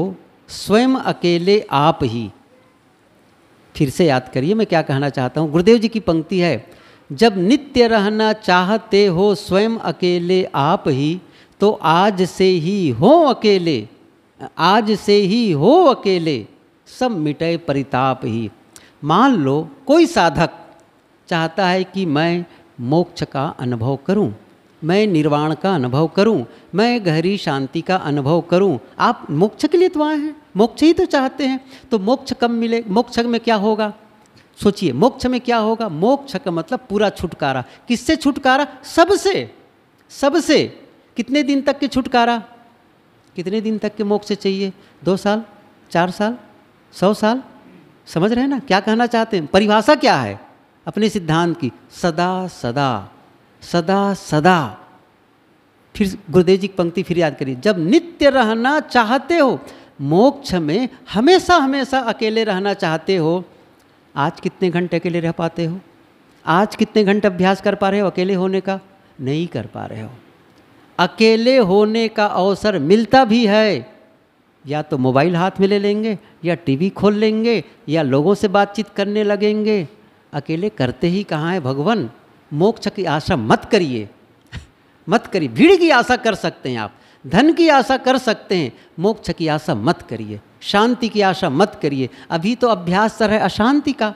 स्वयं अकेले आप ही फिर से याद करिए मैं क्या कहना चाहता हूँ गुरुदेव जी की पंक्ति है जब नित्य रहना चाहते हो स्वयं अकेले आप ही तो आज से ही हो अकेले आज से ही हो अकेले सब मिटे परिताप ही मान लो कोई साधक चाहता है कि मैं मोक्ष का अनुभव करूं, मैं निर्वाण का अनुभव करूं, मैं गहरी शांति का अनुभव करूं। आप मोक्ष के लिए तो आए हैं मोक्ष ही तो चाहते हैं तो मोक्ष कब मिले मोक्ष में क्या होगा सोचिए मोक्ष में क्या होगा मोक्ष का मतलब पूरा छुटकारा किससे छुटकारा सबसे सबसे कितने दिन तक के छुटकारा कितने दिन तक के मोक्ष चाहिए दो साल चार साल सौ साल समझ रहे हैं ना क्या कहना चाहते हैं परिभाषा क्या है अपने सिद्धांत की सदा सदा सदा सदा फिर गुरुदेव जी की पंक्ति फिर याद करिए जब नित्य रहना चाहते हो मोक्ष में हमेशा हमेशा अकेले रहना चाहते हो आज कितने घंटे अकेले रह पाते हो आज कितने घंटे अभ्यास कर पा रहे हो अकेले होने का नहीं कर पा रहे हो अकेले होने का अवसर मिलता भी है या तो मोबाइल हाथ में ले लेंगे या टीवी खोल लेंगे या लोगों से बातचीत करने लगेंगे अकेले करते ही कहाँ है भगवान मोक्ष की आशा मत करिए मत करिए भीड़ की आशा कर सकते हैं आप धन की आशा कर सकते हैं मोक्ष की आशा मत करिए शांति की आशा मत करिए अभी तो अभ्यास सर है अशांति का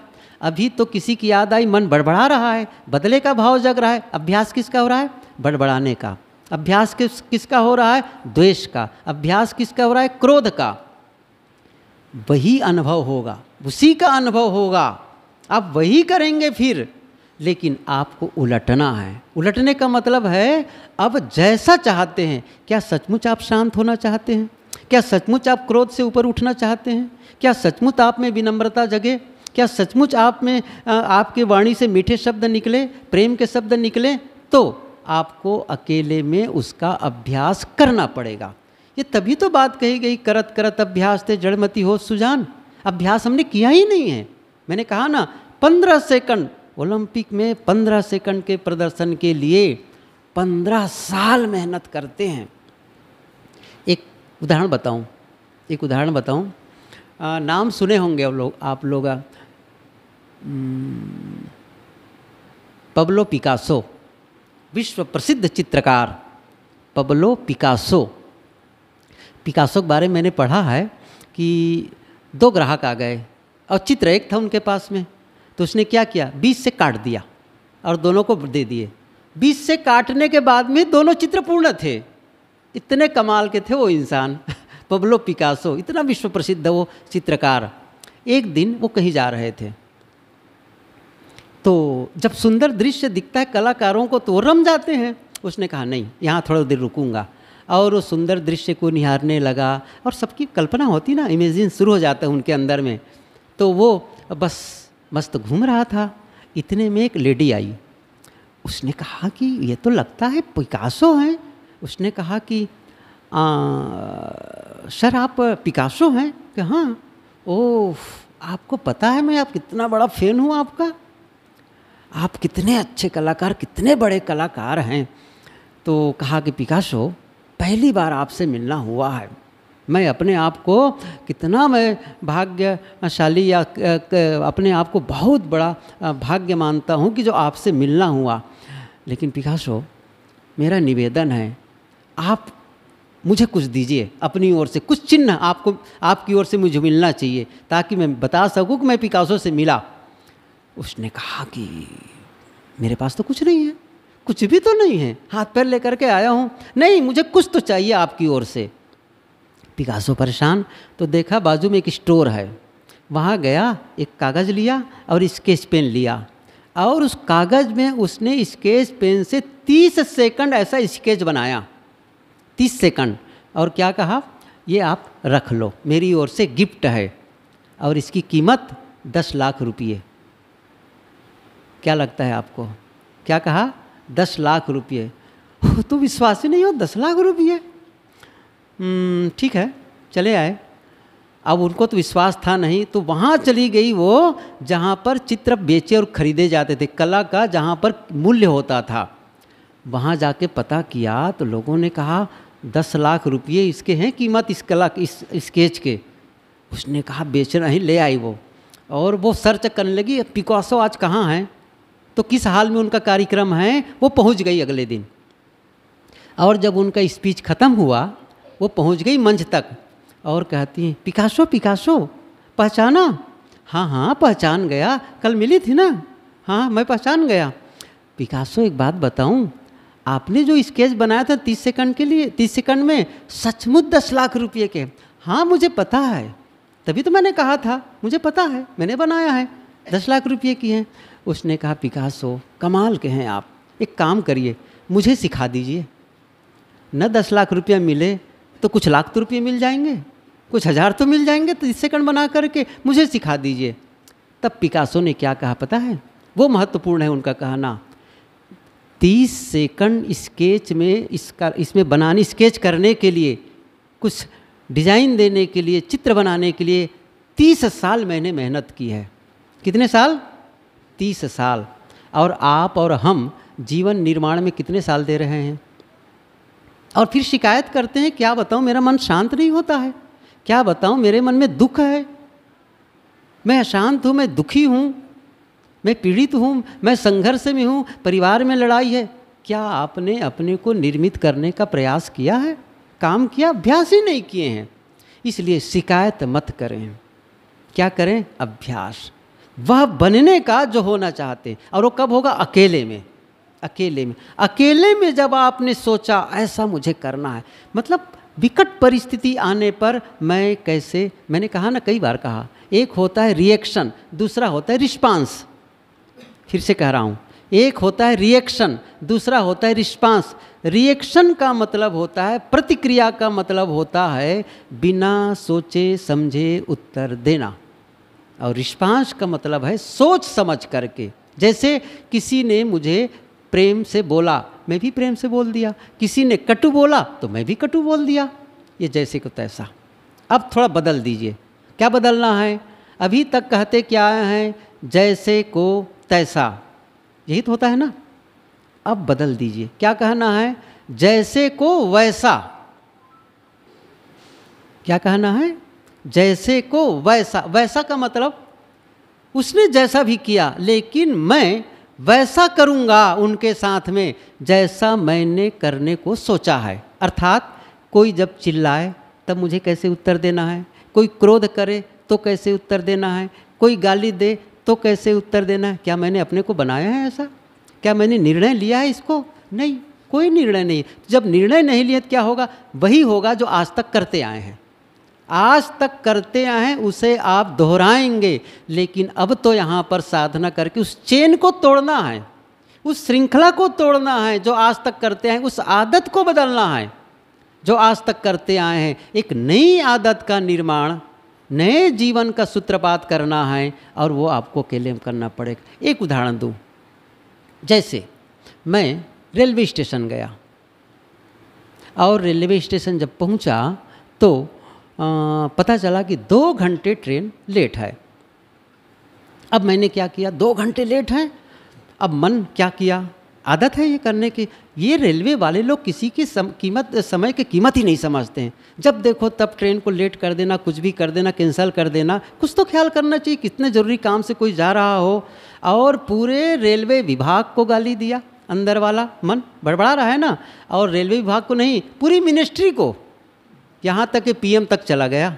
अभी तो किसी की याद आई मन बड़बड़ा रहा है बदले का भाव जग रहा है अभ्यास किसका हो रहा है बड़बड़ाने का अभ्यास किस किसका हो रहा है द्वेष का अभ्यास किसका हो रहा है क्रोध का वही अनुभव होगा उसी का अनुभव होगा आप वही करेंगे फिर लेकिन आपको उलटना है उलटने का मतलब है अब जैसा चाहते हैं क्या सचमुच आप शांत होना चाहते हैं क्या सचमुच आप क्रोध से ऊपर उठना चाहते हैं क्या सचमुच आप में विनम्रता जगे क्या सचमुच आप में आपके वाणी से मीठे शब्द निकले प्रेम के शब्द निकले तो आपको अकेले में उसका अभ्यास करना पड़ेगा ये तभी तो बात कही गई करत करत अभ्यास थे जड़मती हो सुजान अभ्यास हमने किया ही नहीं है मैंने कहा ना पंद्रह सेकंड ओलंपिक में पंद्रह सेकंड के प्रदर्शन के लिए पंद्रह साल मेहनत करते हैं उदाहरण बताऊं एक उदाहरण बताऊं नाम सुने होंगे आप लोग आप लोग पब्लो पिकासो विश्व प्रसिद्ध चित्रकार पब्लो पिकासो पिकासो के बारे में मैंने पढ़ा है कि दो ग्राहक आ गए और चित्र एक था उनके पास में तो उसने क्या किया बीस से काट दिया और दोनों को दे दिए बीस से काटने के बाद में दोनों चित्र पूर्ण थे इतने कमाल के थे वो इंसान पब्लो पिकासो इतना विश्व प्रसिद्ध वो चित्रकार एक दिन वो कहीं जा रहे थे तो जब सुंदर दृश्य दिखता है कलाकारों को तो रम जाते हैं उसने कहा नहीं यहाँ थोड़ा देर रुकूंगा और वो सुंदर दृश्य को निहारने लगा और सबकी कल्पना होती ना इमेजिन शुरू हो जाता है उनके अंदर में तो वो बस मस्त घूम रहा था इतने में एक लेडी आई उसने कहा कि ये तो लगता है पिकासो हैं उसने कहा कि आ, सर आप पिकासो हैं कि हाँ ओह आपको पता है मैं आप कितना बड़ा फ़ैन हूँ आपका आप कितने अच्छे कलाकार कितने बड़े कलाकार हैं तो कहा कि पिकासो पहली बार आपसे मिलना हुआ है मैं अपने आप को कितना मैं भाग्यशाली या अपने आप को बहुत बड़ा भाग्य मानता हूँ कि जो आपसे मिलना हुआ लेकिन पिकासो मेरा निवेदन है आप मुझे कुछ दीजिए अपनी ओर से कुछ चिन्ह आपको आपकी ओर से मुझे मिलना चाहिए ताकि मैं बता सकूं कि मैं पिकासो से मिला उसने कहा कि मेरे पास तो कुछ नहीं है कुछ भी तो नहीं है हाथ पैर लेकर के आया हूँ नहीं मुझे कुछ तो चाहिए आपकी ओर से पिकासो परेशान तो देखा बाजू में एक स्टोर है वहाँ गया एक कागज़ लिया और स्केच पेन लिया और उस कागज़ में उसने स्केच पेन से तीस सेकंड ऐसा स्केच बनाया तीस सेकंड और क्या कहा ये आप रख लो मेरी ओर से गिफ्ट है और इसकी कीमत दस लाख रुपये क्या लगता है आपको क्या कहा दस लाख रुपये तो विश्वास ही नहीं हो दस लाख रुपये हम्म, ठीक है चले आए अब उनको तो विश्वास था नहीं तो वहाँ चली गई वो जहाँ पर चित्र बेचे और ख़रीदे जाते थे कला का जहाँ पर मूल्य होता था वहाँ जाके पता किया तो लोगों ने कहा दस लाख रुपये इसके हैं कीमत इस कला इस स्केच के उसने कहा बेचना ही ले आई वो और वो सर्च करने लगी पिकासो आज कहाँ हैं तो किस हाल में उनका कार्यक्रम है वो पहुंच गई अगले दिन और जब उनका स्पीच ख़त्म हुआ वो पहुंच गई मंच तक और कहती हैं पिकासो पिकासो पहचाना हाँ हाँ पहचान गया कल मिली थी ना हाँ, हाँ मैं पहचान गया पिकासो एक बात बताऊँ आपने जो स्केच बनाया था तीस सेकंड के लिए तीस सेकंड में सचमुच दस लाख रुपये के हाँ मुझे पता है तभी तो मैंने कहा था मुझे पता है मैंने बनाया है दस लाख रुपये की है उसने कहा पिकासो कमाल के हैं आप एक काम करिए मुझे सिखा दीजिए न दस लाख रुपया मिले तो कुछ लाख तो रुपये मिल जाएंगे कुछ हज़ार तो मिल जाएंगे तो सेकंड बना करके मुझे सिखा दीजिए तब पिकासो ने क्या कहा पता है वो महत्वपूर्ण है उनका कहना तीस सेकंड स्केच में इसका इसमें बनाने स्केच करने के लिए कुछ डिज़ाइन देने के लिए चित्र बनाने के लिए तीस साल मैंने मेहनत की है कितने साल तीस साल और आप और हम जीवन निर्माण में कितने साल दे रहे हैं और फिर शिकायत करते हैं क्या बताऊँ मेरा मन शांत नहीं होता है क्या बताऊँ मेरे मन में दुख है मैं अशांत हूँ मैं दुखी हूँ मैं पीड़ित हूँ मैं संघर्ष में हूँ परिवार में लड़ाई है क्या आपने अपने को निर्मित करने का प्रयास किया है काम किया अभ्यास ही नहीं किए हैं इसलिए शिकायत मत करें क्या करें अभ्यास वह बनने का जो होना चाहते हैं और वो कब होगा अकेले में अकेले में अकेले में जब आपने सोचा ऐसा मुझे करना है मतलब विकट परिस्थिति आने पर मैं कैसे मैंने कहा ना कई बार कहा एक होता है रिएक्शन दूसरा होता है रिस्पांस फिर से कह रहा हूँ एक होता है रिएक्शन दूसरा होता है रिस्पांस रिएक्शन का मतलब होता है प्रतिक्रिया का मतलब होता है बिना सोचे समझे उत्तर देना और रिस्पांस का मतलब है सोच समझ करके जैसे किसी ने मुझे प्रेम से बोला मैं भी प्रेम से बोल दिया किसी ने कटु बोला तो मैं भी कटु बोल दिया ये जैसे को तैसा अब थोड़ा बदल दीजिए क्या बदलना है अभी तक कहते क्या हैं जैसे को तैसा यही तो होता है ना अब बदल दीजिए क्या कहना है जैसे को वैसा क्या कहना है जैसे को वैसा वैसा का मतलब उसने जैसा भी किया लेकिन मैं वैसा करूंगा उनके साथ में जैसा मैंने करने को सोचा है अर्थात कोई जब चिल्लाए तब मुझे कैसे उत्तर देना है कोई क्रोध करे तो कैसे उत्तर देना है कोई गाली दे तो कैसे उत्तर देना क्या मैंने अपने को बनाया है ऐसा क्या मैंने निर्णय लिया है इसको नहीं कोई निर्णय नहीं जब निर्णय नहीं लिया तो क्या होगा वही होगा जो आज तक करते आए हैं आज तक करते आए हैं उसे आप दोहराएंगे लेकिन अब तो यहाँ पर साधना करके उस चेन को तोड़ना है उस श्रृंखला को तोड़ना है जो आज तक करते हैं उस आदत को बदलना है जो आज तक करते आए हैं एक नई आदत का निर्माण नए जीवन का सूत्रपात करना है और वो आपको अकेले करना पड़ेगा एक उदाहरण दूँ जैसे मैं रेलवे स्टेशन गया और रेलवे स्टेशन जब पहुंचा तो आ, पता चला कि दो घंटे ट्रेन लेट है अब मैंने क्या किया दो घंटे लेट है अब मन क्या किया आदत है ये करने की ये रेलवे वाले लोग किसी की सम, कीमत समय की कीमत ही नहीं समझते हैं जब देखो तब ट्रेन को लेट कर देना कुछ भी कर देना कैंसिल कर देना कुछ तो ख्याल करना चाहिए कितने ज़रूरी काम से कोई जा रहा हो और पूरे रेलवे विभाग को गाली दिया अंदर वाला मन बड़बड़ा रहा है ना और रेलवे विभाग को नहीं पूरी मिनिस्ट्री को यहाँ तक कि पीएम तक चला गया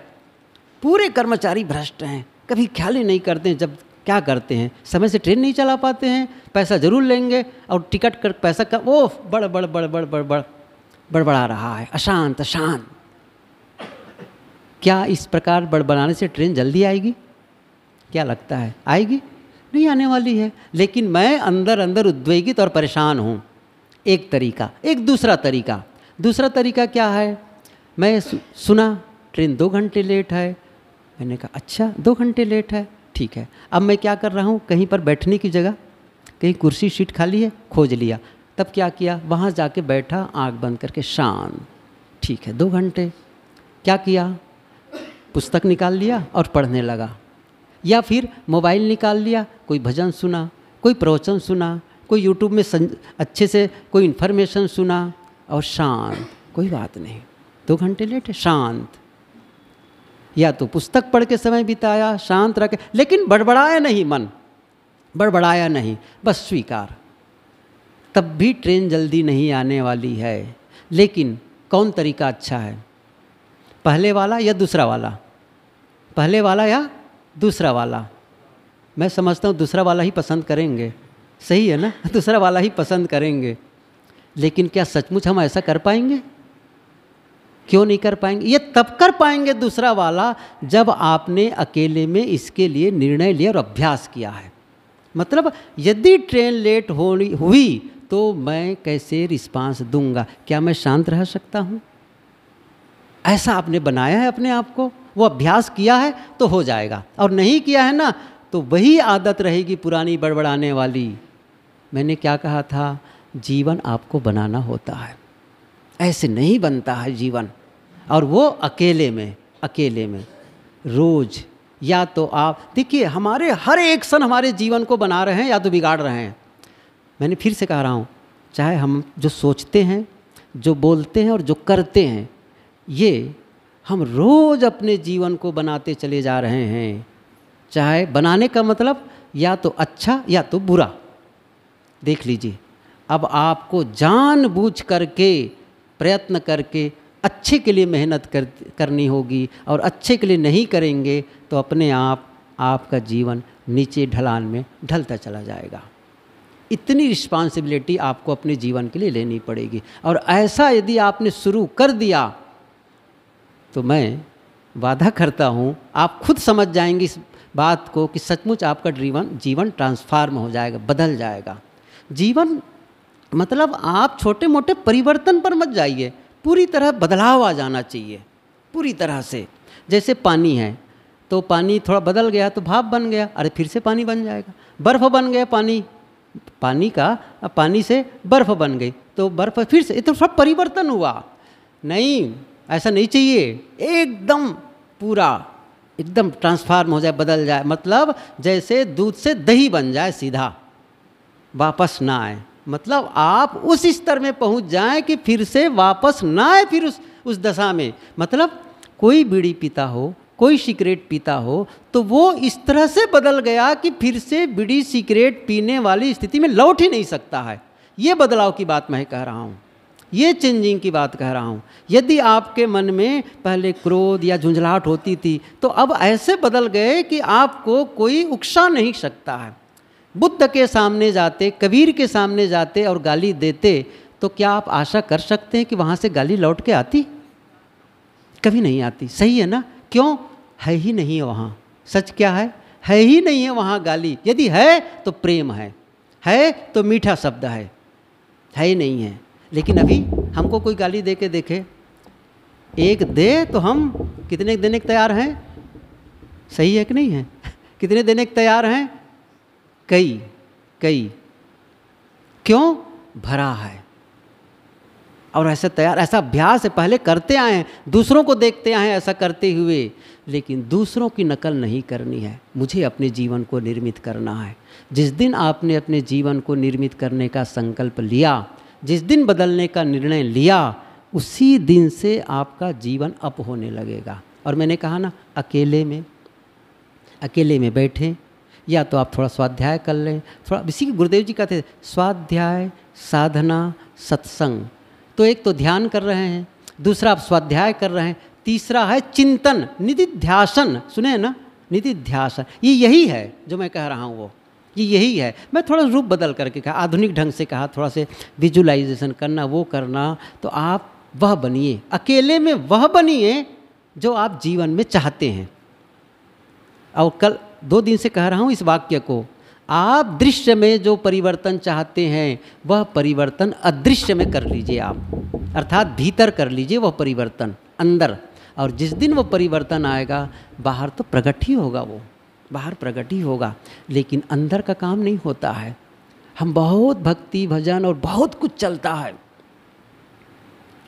पूरे कर्मचारी भ्रष्ट हैं कभी ख्याल ही नहीं करते जब क्या करते हैं समय से ट्रेन नहीं चला पाते हैं पैसा ज़रूर लेंगे और टिकट कर पैसा का ओह बड़ बड़ बड़ बड़ बड़ बड़ बड़बड़ा रहा है अशांत अशांत क्या इस प्रकार बड़बड़ाने से ट्रेन जल्दी आएगी क्या लगता है आएगी नहीं आने वाली है लेकिन मैं अंदर अंदर उद्वेगित और परेशान हूँ एक तरीका एक दूसरा तरीका दूसरा तरीका क्या है मैं सुना ट्रेन दो घंटे लेट है मैंने कहा अच्छा दो घंटे लेट है ठीक है अब मैं क्या कर रहा हूँ कहीं पर बैठने की जगह कहीं कुर्सी सीट खाली है खोज लिया तब क्या किया वहाँ जाके बैठा आँख बंद करके शान ठीक है दो घंटे क्या किया पुस्तक निकाल लिया और पढ़ने लगा या फिर मोबाइल निकाल लिया कोई भजन सुना कोई प्रवचन सुना कोई यूट्यूब में सं, अच्छे से कोई इन्फॉर्मेशन सुना और शांत कोई बात नहीं दो घंटे लेट शांत या तो पुस्तक पढ़ के समय बिताया शांत रखे लेकिन बड़बड़ाया नहीं मन बड़बड़ाया नहीं बस स्वीकार तब भी ट्रेन जल्दी नहीं आने वाली है लेकिन कौन तरीका अच्छा है पहले वाला या दूसरा वाला पहले वाला या दूसरा वाला मैं समझता हूँ दूसरा वाला ही पसंद करेंगे सही है ना दूसरा वाला ही पसंद करेंगे लेकिन क्या सचमुच हम ऐसा कर पाएंगे क्यों नहीं कर पाएंगे ये तब कर पाएंगे दूसरा वाला जब आपने अकेले में इसके लिए निर्णय लिया और अभ्यास किया है मतलब यदि ट्रेन लेट हो हुई तो मैं कैसे रिस्पांस दूंगा क्या मैं शांत रह सकता हूँ ऐसा आपने बनाया है अपने आप को वो अभ्यास किया है तो हो जाएगा और नहीं किया है ना तो वही आदत रहेगी पुरानी बड़बड़ाने वाली मैंने क्या कहा था जीवन आपको बनाना होता है ऐसे नहीं बनता है जीवन और वो अकेले में अकेले में रोज या तो आप देखिए हमारे हर एक सन हमारे जीवन को बना रहे हैं या तो बिगाड़ रहे हैं मैंने फिर से कह रहा हूँ चाहे हम जो सोचते हैं जो बोलते हैं और जो करते हैं ये हम रोज़ अपने जीवन को बनाते चले जा रहे हैं चाहे बनाने का मतलब या तो अच्छा या तो बुरा देख लीजिए अब आपको जानबूझ करके प्रयत्न करके अच्छे के लिए मेहनत कर करनी होगी और अच्छे के लिए नहीं करेंगे तो अपने आप आपका जीवन नीचे ढलान में ढलता चला जाएगा इतनी रिस्पॉन्सिबिलिटी आपको अपने जीवन के लिए लेनी पड़ेगी और ऐसा यदि आपने शुरू कर दिया तो मैं वादा करता हूँ आप खुद समझ जाएंगे इस बात को कि सचमुच आपका जीवन जीवन ट्रांसफार्म हो जाएगा बदल जाएगा जीवन मतलब आप छोटे मोटे परिवर्तन पर मत जाइए पूरी तरह बदलाव आ जाना चाहिए पूरी तरह से जैसे पानी है तो पानी थोड़ा बदल गया तो भाप बन गया अरे फिर से पानी बन जाएगा बर्फ़ बन गया पानी पानी का पानी से बर्फ़ बन गई तो बर्फ़ फिर से ये तो सब परिवर्तन हुआ नहीं ऐसा नहीं चाहिए एकदम पूरा एकदम ट्रांसफार्म हो जाए बदल जाए मतलब जैसे दूध से दही बन जाए सीधा वापस ना आए मतलब आप उस स्तर में पहुंच जाएं कि फिर से वापस ना आए फिर उस उस दशा में मतलब कोई बीड़ी पीता हो कोई सिगरेट पीता हो तो वो इस तरह से बदल गया कि फिर से बीड़ी सिगरेट पीने वाली स्थिति में लौट ही नहीं सकता है ये बदलाव की बात मैं कह रहा हूँ ये चेंजिंग की बात कह रहा हूँ यदि आपके मन में पहले क्रोध या झुंझलाहट होती थी तो अब ऐसे बदल गए कि आपको कोई उकसा नहीं सकता है बुद्ध के सामने जाते कबीर के सामने जाते और गाली देते तो क्या आप आशा कर सकते हैं कि वहाँ से गाली लौट के आती कभी नहीं आती सही है ना क्यों है ही नहीं है वहाँ सच क्या है है ही नहीं है वहाँ गाली यदि है तो प्रेम है है तो मीठा शब्द है है ही नहीं है लेकिन अभी हमको कोई गाली दे के देखे एक दे तो हम कितने देने के तैयार हैं सही है कि नहीं है कितने देने के तैयार हैं कई कई क्यों भरा है और ऐसा तैयार ऐसा अभ्यास पहले करते आए हैं दूसरों को देखते आए हैं ऐसा करते हुए लेकिन दूसरों की नकल नहीं करनी है मुझे अपने जीवन को निर्मित करना है जिस दिन आपने अपने जीवन को निर्मित करने का संकल्प लिया जिस दिन बदलने का निर्णय लिया उसी दिन से आपका जीवन अप होने लगेगा और मैंने कहा ना अकेले में अकेले में बैठें या तो आप थोड़ा स्वाध्याय कर लें थोड़ा इसी गुरुदेव जी कहते स्वाध्याय साधना सत्संग तो एक तो ध्यान कर रहे हैं दूसरा आप स्वाध्याय कर रहे हैं तीसरा है चिंतन निधिध्यासन सुने ना निधिध्यासन ये यही है जो मैं कह रहा हूँ वो ये यही है मैं थोड़ा रूप बदल करके कहा आधुनिक ढंग से कहा थोड़ा से विजुलाइजेशन करना वो करना तो आप वह बनिए अकेले में वह बनिए जो आप जीवन में चाहते हैं और कल दो दिन से कह रहा हूँ इस वाक्य को आप दृश्य में जो परिवर्तन चाहते हैं वह परिवर्तन अदृश्य में कर लीजिए आप अर्थात भीतर कर लीजिए वह परिवर्तन अंदर और जिस दिन वह परिवर्तन आएगा बाहर तो प्रगट ही होगा वो बाहर प्रगट ही होगा लेकिन अंदर का काम नहीं होता है हम बहुत भक्ति भजन और बहुत कुछ चलता है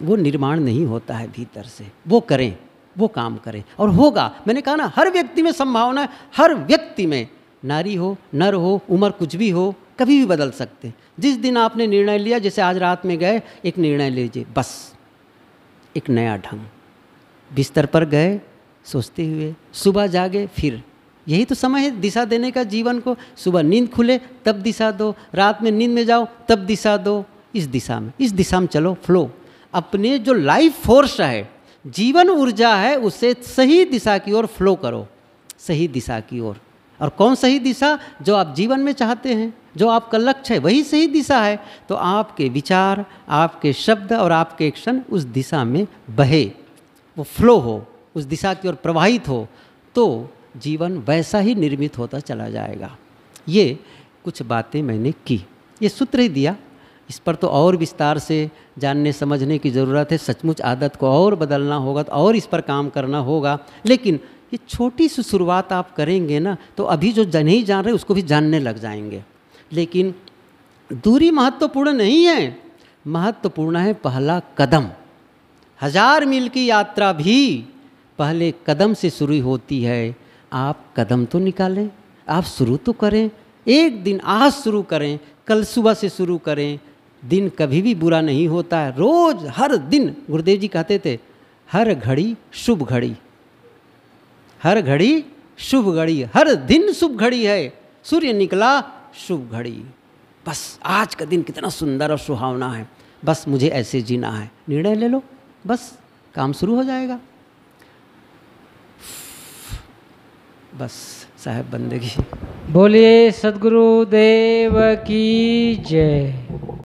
वो निर्माण नहीं होता है भीतर से वो करें वो काम करें और होगा मैंने कहा ना हर व्यक्ति में संभावना हर व्यक्ति में नारी हो नर हो उम्र कुछ भी हो कभी भी बदल सकते जिस दिन आपने निर्णय लिया जैसे आज रात में गए एक निर्णय लीजिए बस एक नया ढंग बिस्तर पर गए सोचते हुए सुबह जागे फिर यही तो समय है दिशा देने का जीवन को सुबह नींद खुले तब दिशा दो रात में नींद में जाओ तब दिशा दो इस दिशा में इस दिशा में चलो फ्लो अपने जो लाइफ फोर्स है जीवन ऊर्जा है उसे सही दिशा की ओर फ्लो करो सही दिशा की ओर और।, और कौन सही दिशा जो आप जीवन में चाहते हैं जो आपका लक्ष्य है वही सही दिशा है तो आपके विचार आपके शब्द और आपके एक्शन उस दिशा में बहे वो फ्लो हो उस दिशा की ओर प्रवाहित हो तो जीवन वैसा ही निर्मित होता चला जाएगा ये कुछ बातें मैंने की ये सूत्र ही दिया इस पर तो और विस्तार से जानने समझने की ज़रूरत है सचमुच आदत को और बदलना होगा तो और इस पर काम करना होगा लेकिन ये छोटी सी शुरुआत आप करेंगे ना तो अभी जो नहीं जान रहे उसको भी जानने लग जाएंगे लेकिन दूरी महत्वपूर्ण तो नहीं है महत्वपूर्ण तो है पहला कदम हजार मील की यात्रा भी पहले कदम से शुरू होती है आप कदम तो निकालें आप शुरू तो करें एक दिन आज शुरू करें कल सुबह से शुरू करें दिन कभी भी बुरा नहीं होता है रोज़ हर दिन गुरुदेव जी कहते थे हर घड़ी शुभ घड़ी हर घड़ी शुभ घड़ी हर दिन शुभ घड़ी है सूर्य निकला शुभ घड़ी बस आज का दिन कितना सुंदर और सुहावना है बस मुझे ऐसे जीना है निर्णय ले लो बस काम शुरू हो जाएगा बस साहेब बंदगी बोलिए देव की जय